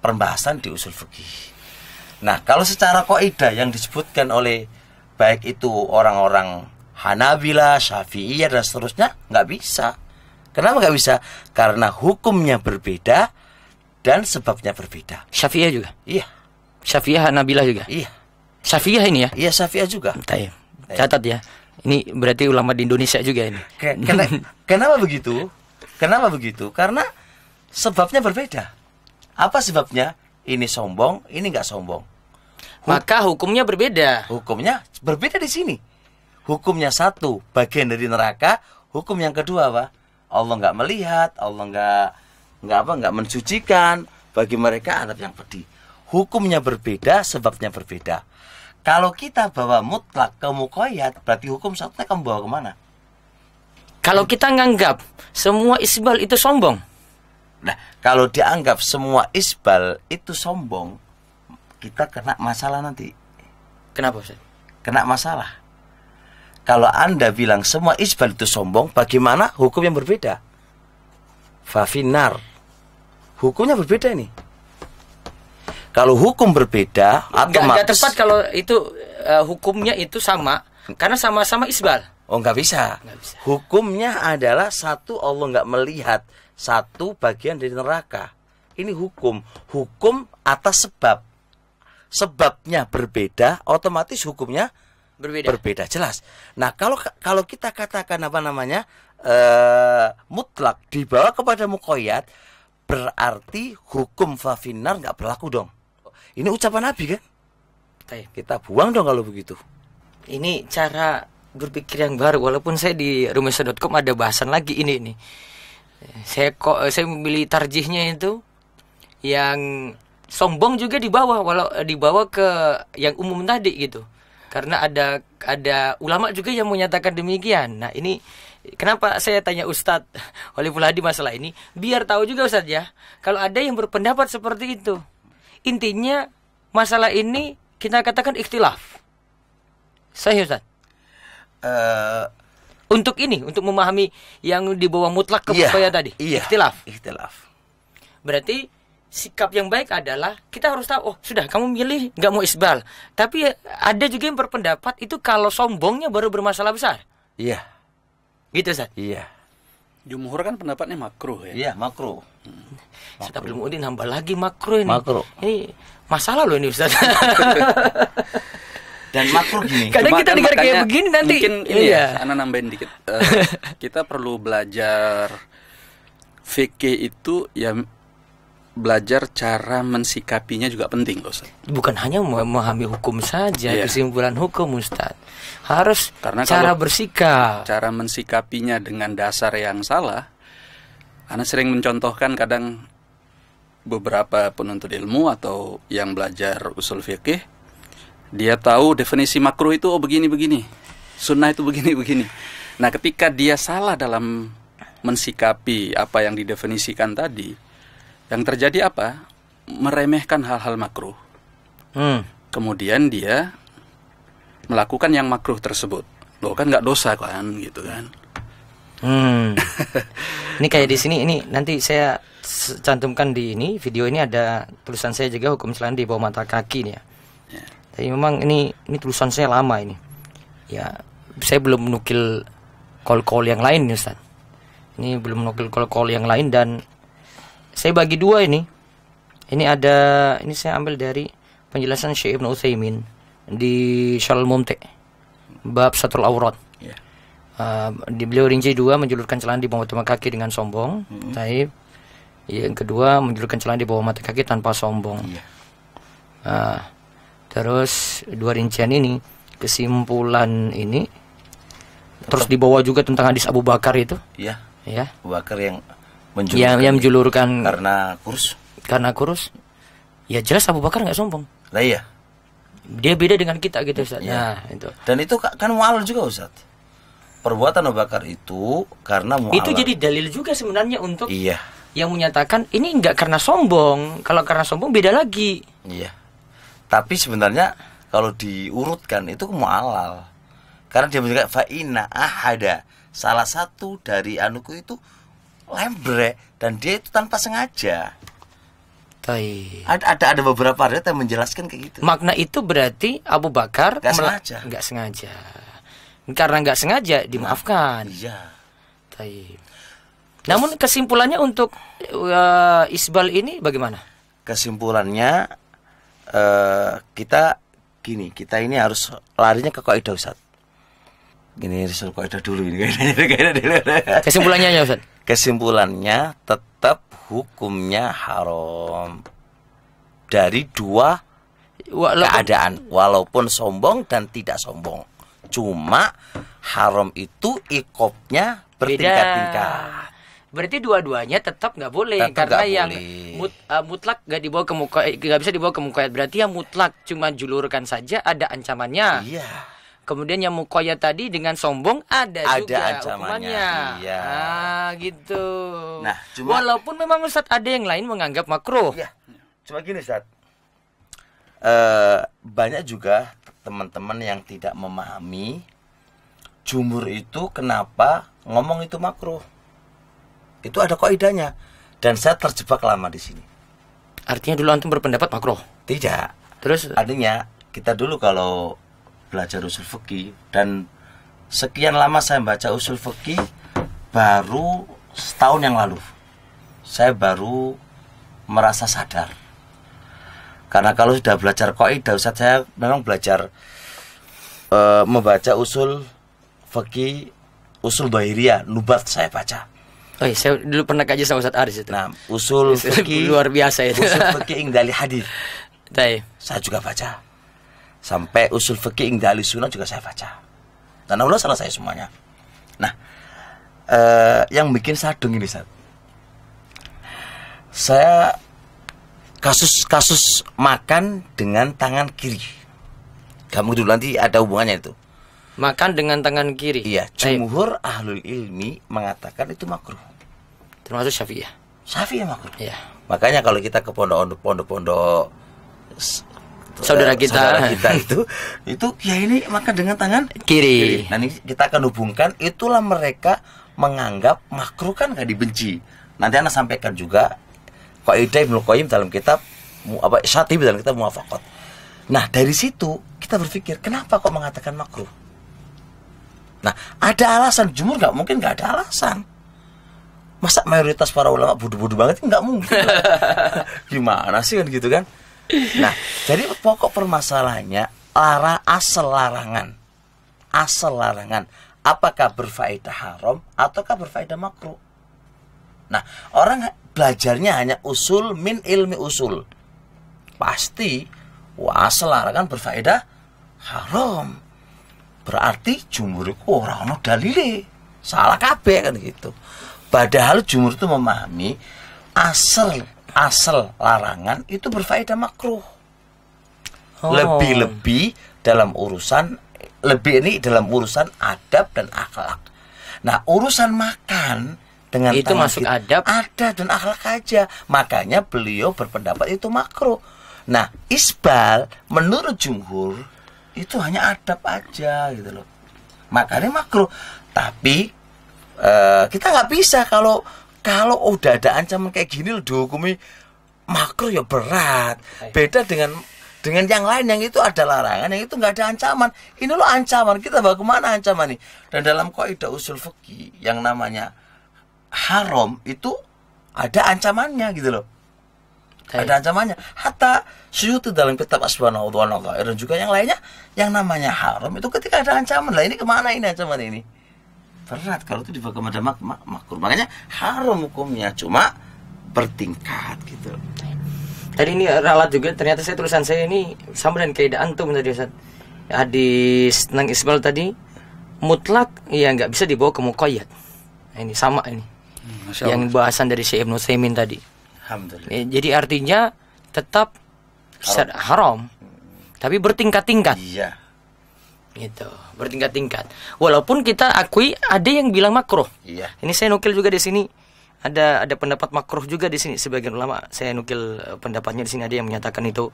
pembahasan di usul fikih. Nah kalau secara koida yang disebutkan oleh baik itu orang-orang Hanabila, Syafi'iyah dan seterusnya nggak bisa. Kenapa nggak bisa? Karena hukumnya berbeda dan sebabnya berbeda. Syafi'iyah juga. Iya. Syafi'iyah hanabila juga. Iya. Syafi'iyah ini ya? Iya Syafi'iyah juga. Taim, ya. iya. Catat ya. Ini berarti ulama di Indonesia juga ini. kenapa begitu? Kenapa begitu? Karena sebabnya berbeda. Apa sebabnya? Ini sombong, ini nggak sombong. Hukum, Maka hukumnya berbeda. Hukumnya berbeda di sini. Hukumnya satu, bagian dari neraka. Hukum yang kedua apa? Allah nggak melihat, Allah nggak nggak apa nggak mensucikan bagi mereka anak yang pedih. Hukumnya berbeda, sebabnya berbeda. Kalau kita bawa mutlak ke mukoyat, berarti hukum satunya kamu bawa kemana? Kalau kita nganggap semua isbal itu sombong, Nah, kalau dianggap semua isbal itu sombong, kita kena masalah nanti. Kenapa, Ustaz? Kena masalah. Kalau Anda bilang semua isbal itu sombong, bagaimana hukum yang berbeda? Fafinar. Hukumnya berbeda ini. Kalau hukum berbeda, atau nggak tepat kalau itu uh, hukumnya itu sama, karena sama-sama isbal. Oh nggak bisa. Nggak bisa. Hukumnya adalah satu Allah nggak melihat satu bagian dari neraka. Ini hukum, hukum atas sebab. Sebabnya berbeda, otomatis hukumnya berbeda. Berbeda jelas. Nah, kalau kalau kita katakan apa namanya? Uh, mutlak dibawa kepada mukoyat berarti hukum fafinar nggak berlaku dong. Ini ucapan Nabi kan? Taip. Kita buang dong kalau begitu. Ini cara berpikir yang baru walaupun saya di rumusnya.com ada bahasan lagi ini nih saya kok eh, saya memilih tarjihnya itu yang sombong juga di bawah, walau eh, dibawa ke yang umum tadi gitu karena ada ada ulama juga yang menyatakan demikian nah ini kenapa saya tanya Ustadz oleh di masalah ini biar tahu juga Ustadz ya kalau ada yang berpendapat seperti itu intinya masalah ini kita katakan ikhtilaf saya Ustadz uh eh, untuk ini, untuk memahami yang di bawah mutlak kepercayaan iya, yeah, tadi. Iya. Yeah, ikhtilaf. Ikhtilaf. Berarti sikap yang baik adalah kita harus tahu oh sudah kamu milih nggak mau isbal tapi ada juga yang berpendapat itu kalau sombongnya baru bermasalah besar iya gitu Ustaz iya jumhur kan pendapatnya makro ya iya Saya hmm. belum ilmu nambah lagi makro ini Makro. ini masalah loh ini Ustaz dan makro gini. Kadang kita kan dengar kayak begini nanti mungkin ini iya. ya, Ana nambahin dikit. Uh, kita perlu belajar VK itu ya belajar cara mensikapinya juga penting loh Ustaz. Bukan hanya memahami hukum saja, yeah. kesimpulan hukum Ustaz. Harus Karena cara bersikap. Cara mensikapinya dengan dasar yang salah. Karena sering mencontohkan kadang beberapa penuntut ilmu atau yang belajar usul fikih dia tahu definisi makruh itu oh begini-begini. Sunnah itu begini-begini. Nah, ketika dia salah dalam mensikapi apa yang didefinisikan tadi, yang terjadi apa? Meremehkan hal-hal makruh. Hmm. Kemudian dia melakukan yang makruh tersebut. Loh kan nggak dosa kan gitu kan. Hmm. ini kayak di sini ini nanti saya cantumkan di ini video ini ada tulisan saya juga hukum celana bawah mata kaki nih ya tapi memang ini ini tulisan saya lama ini ya saya belum menukil call-call yang lain nih Ustaz ini belum menukil call-call yang lain dan saya bagi dua ini ini ada ini saya ambil dari penjelasan Syekh Ibnu Utsaimin di Syarul Mumti bab Satrul Aurat uh, ya. ah, di beliau rinci dua menjulurkan celana di bawah mata kaki dengan sombong mm -hmm. Taib. yang kedua menjulurkan celana di bawah mata kaki tanpa sombong yeah. Iya. Terus dua rincian ini, kesimpulan ini terus dibawa juga tentang hadis Abu Bakar itu. Iya. Ya. Abu Bakar yang menjulurkan yang, yang menjulurkan karena kurus. Karena kurus. Ya jelas Abu Bakar nggak sombong. Lah iya. Dia beda dengan kita gitu Ustaz. Ya. Nah, itu. Dan itu kan mual juga Ustaz. Perbuatan Abu Bakar itu karena mual. Itu jadi dalil juga sebenarnya untuk Iya. yang menyatakan ini nggak karena sombong. Kalau karena sombong beda lagi. Iya tapi sebenarnya kalau diurutkan itu mualal karena dia menyebutkan faina ahada salah satu dari anuku itu lembre dan dia itu tanpa sengaja Ada, ada ada beberapa ada yang menjelaskan kayak gitu. Makna itu berarti Abu Bakar nggak sengaja. Nggak sengaja. Karena nggak sengaja dimaafkan. Nah, iya. Tai. Namun kesimpulannya untuk uh, Isbal ini bagaimana? Kesimpulannya Eh, kita gini, kita ini harus larinya ke kaidah Ustaz. Gini Rasul kaidah dulu ini Kesimpulannya ya Ustaz. Kesimpulannya tetap hukumnya haram dari dua walaupun, keadaan walaupun sombong dan tidak sombong. Cuma haram itu ikopnya bertingkat-tingkat berarti dua-duanya tetap nggak boleh tetap karena gak yang boleh. Mut, uh, mutlak nggak dibawa ke muka eh, nggak bisa dibawa ke mukoyat berarti yang mutlak cuma julurkan saja ada ancamannya iya Kemudian yang mukoya tadi dengan sombong ada, ada juga ancamannya. Iya. Ah, gitu. Nah, cuma, walaupun memang Ustadz ada yang lain menganggap makruh. Iya. Cuma gini Ustadz. Uh, banyak juga teman-teman yang tidak memahami jumur itu kenapa ngomong itu makruh. Itu ada kaidahnya. Dan saya terjebak lama di sini. Artinya dulu antum berpendapat makro? Tidak. Terus artinya kita dulu kalau belajar usul fikih dan sekian lama saya baca usul fikih baru setahun yang lalu saya baru merasa sadar karena kalau sudah belajar kaidah Ustaz saya memang belajar e, membaca usul fikih usul bahiriyah nubat saya baca Oh, iya, saya dulu pernah kaji sama Ustaz Aris itu. Nah, usul fikih luar biasa itu. Usul fikih ing dalil hadis. Saya juga baca. Sampai usul fikih ing dalil sunnah juga saya baca. Dan Allah salah saya semuanya. Nah, eh, yang bikin sadung ini, Ustaz. Saya kasus-kasus makan dengan tangan kiri. Kamu dulu nanti ada hubungannya itu. Makan dengan tangan kiri. Iya, jumhur ahlul ilmi mengatakan itu makruh. Termasuk Syafi'iyah. Syafi'iyah makruh. Iya. Makanya kalau kita ke pondok-pondok-pondok saudara kita saudara kita itu itu ya ini makan dengan tangan kiri. kiri. Nah, kita akan hubungkan itulah mereka menganggap makruh kan gak dibenci. Nanti anak sampaikan juga kaidah Ibnu Qayyim dalam kitab apa Syatib dalam kitab Muwafaqat. Nah, dari situ kita berpikir kenapa kok mengatakan makruh? Nah, ada alasan jumur nggak mungkin nggak ada alasan. Masa mayoritas para ulama bodoh-bodoh banget nggak mungkin. Gimana sih kan gitu kan? Nah, jadi pokok permasalahannya lara asal larangan. Asal larangan apakah berfaedah haram ataukah berfaedah makruh. Nah, orang belajarnya hanya usul min ilmi usul. Pasti wah asal larangan berfaedah haram Berarti jumhur itu orang ono dalile. Salah kabeh kan gitu. Padahal jumhur itu memahami asal asal larangan itu berfaedah makruh. Oh. Lebih-lebih dalam urusan lebih ini dalam urusan adab dan akhlak. Nah, urusan makan dengan itu masuk adab, ada dan akhlak aja. Makanya beliau berpendapat itu makruh Nah, Isbal menurut jumhur itu hanya adab aja gitu loh makanya makro tapi uh, kita nggak bisa kalau kalau udah ada ancaman kayak gini loh dihukumi makro ya berat iya. beda dengan dengan yang lain yang itu ada larangan yang itu nggak ada ancaman ini loh ancaman kita bagaimana ancaman nih dan dalam kaidah usul fikih yang namanya haram itu ada ancamannya gitu loh Hai. Ada ancamannya. Hatta syuti dalam kitab asbana udhwana dan juga yang lainnya yang namanya haram itu ketika ada ancaman lah ini kemana ini ancaman ini berat kalau itu dibawa kepada mak mak makruh makanya haram hukumnya cuma bertingkat gitu tadi ini ralat juga ternyata saya tulisan saya ini sama dengan kaidah antum tadi Ustaz hadis nang Ismail tadi mutlak ya nggak bisa dibawa ke mukoyat nah, ini sama ini hmm, yang bahasan dari Syekh Ibnu Saimin tadi Alhamdulillah. Ya, jadi artinya tetap haram, haram tapi bertingkat-tingkat. Iya. Gitu, bertingkat-tingkat. Walaupun kita akui ada yang bilang makruh. Iya. Ini saya nukil juga di sini ada ada pendapat makruh juga di sini sebagian ulama saya nukil eh, pendapatnya di sini ada yang menyatakan itu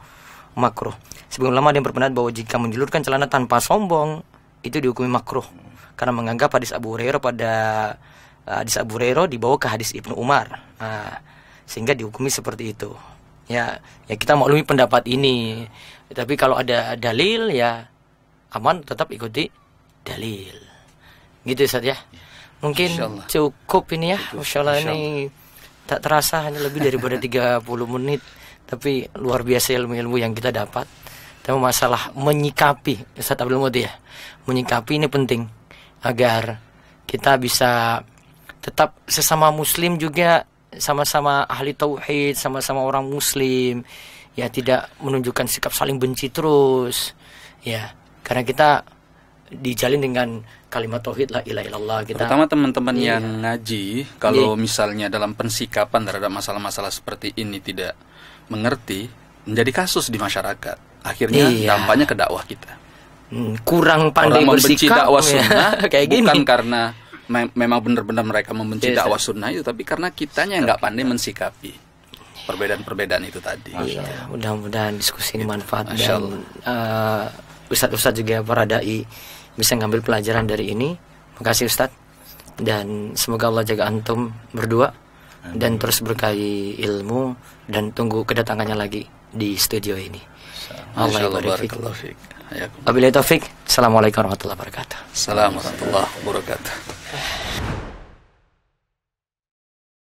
makruh. Sebagian ulama ada yang berpendapat bahwa jika menjulurkan celana tanpa sombong itu dihukumi makruh karena menganggap hadis Abu Hurairah pada eh, hadis Abu Hurairah dibawa ke hadis Ibnu Umar. Nah, sehingga dihukumi seperti itu ya ya kita maklumi pendapat ini tapi kalau ada dalil ya aman tetap ikuti dalil gitu saja ya. ya mungkin cukup ini ya Masya Allah ini tak terasa hanya lebih daripada 30 menit tapi luar biasa ilmu-ilmu yang kita dapat tapi masalah menyikapi Ustaz Abdul Mudi ya menyikapi ini penting agar kita bisa tetap sesama muslim juga sama-sama ahli tauhid, sama-sama orang muslim, ya tidak menunjukkan sikap saling benci terus. Ya, karena kita dijalin dengan kalimat tauhid lah ilaha illallah kita. Terutama teman-teman iya. yang ngaji kalau iya. misalnya dalam pensikapan terhadap masalah-masalah seperti ini tidak mengerti menjadi kasus di masyarakat. Akhirnya iya. dampaknya ke dakwah kita. Hmm, kurang pandai Orang bersikap dakwah ya. sunnah ya. kayak bukan karena me memang benar-benar mereka membenci yes, iya, iya. dakwah sunnah itu tapi karena kitanya nggak iya. pandai mensikapi perbedaan-perbedaan itu tadi. Iya, mudah-mudahan diskusi ini gitu. manfaat dan uh, ustadz-ustadz juga para dai bisa ngambil pelajaran dari ini. Makasih ustadz dan semoga Allah jaga antum berdua dan terus berkahi ilmu dan tunggu kedatangannya lagi di studio ini. Allah, Allah Wabillahi taufik. Assalamualaikum warahmatullahi wabarakatuh. Assalamualaikum warahmatullahi wabarakatuh.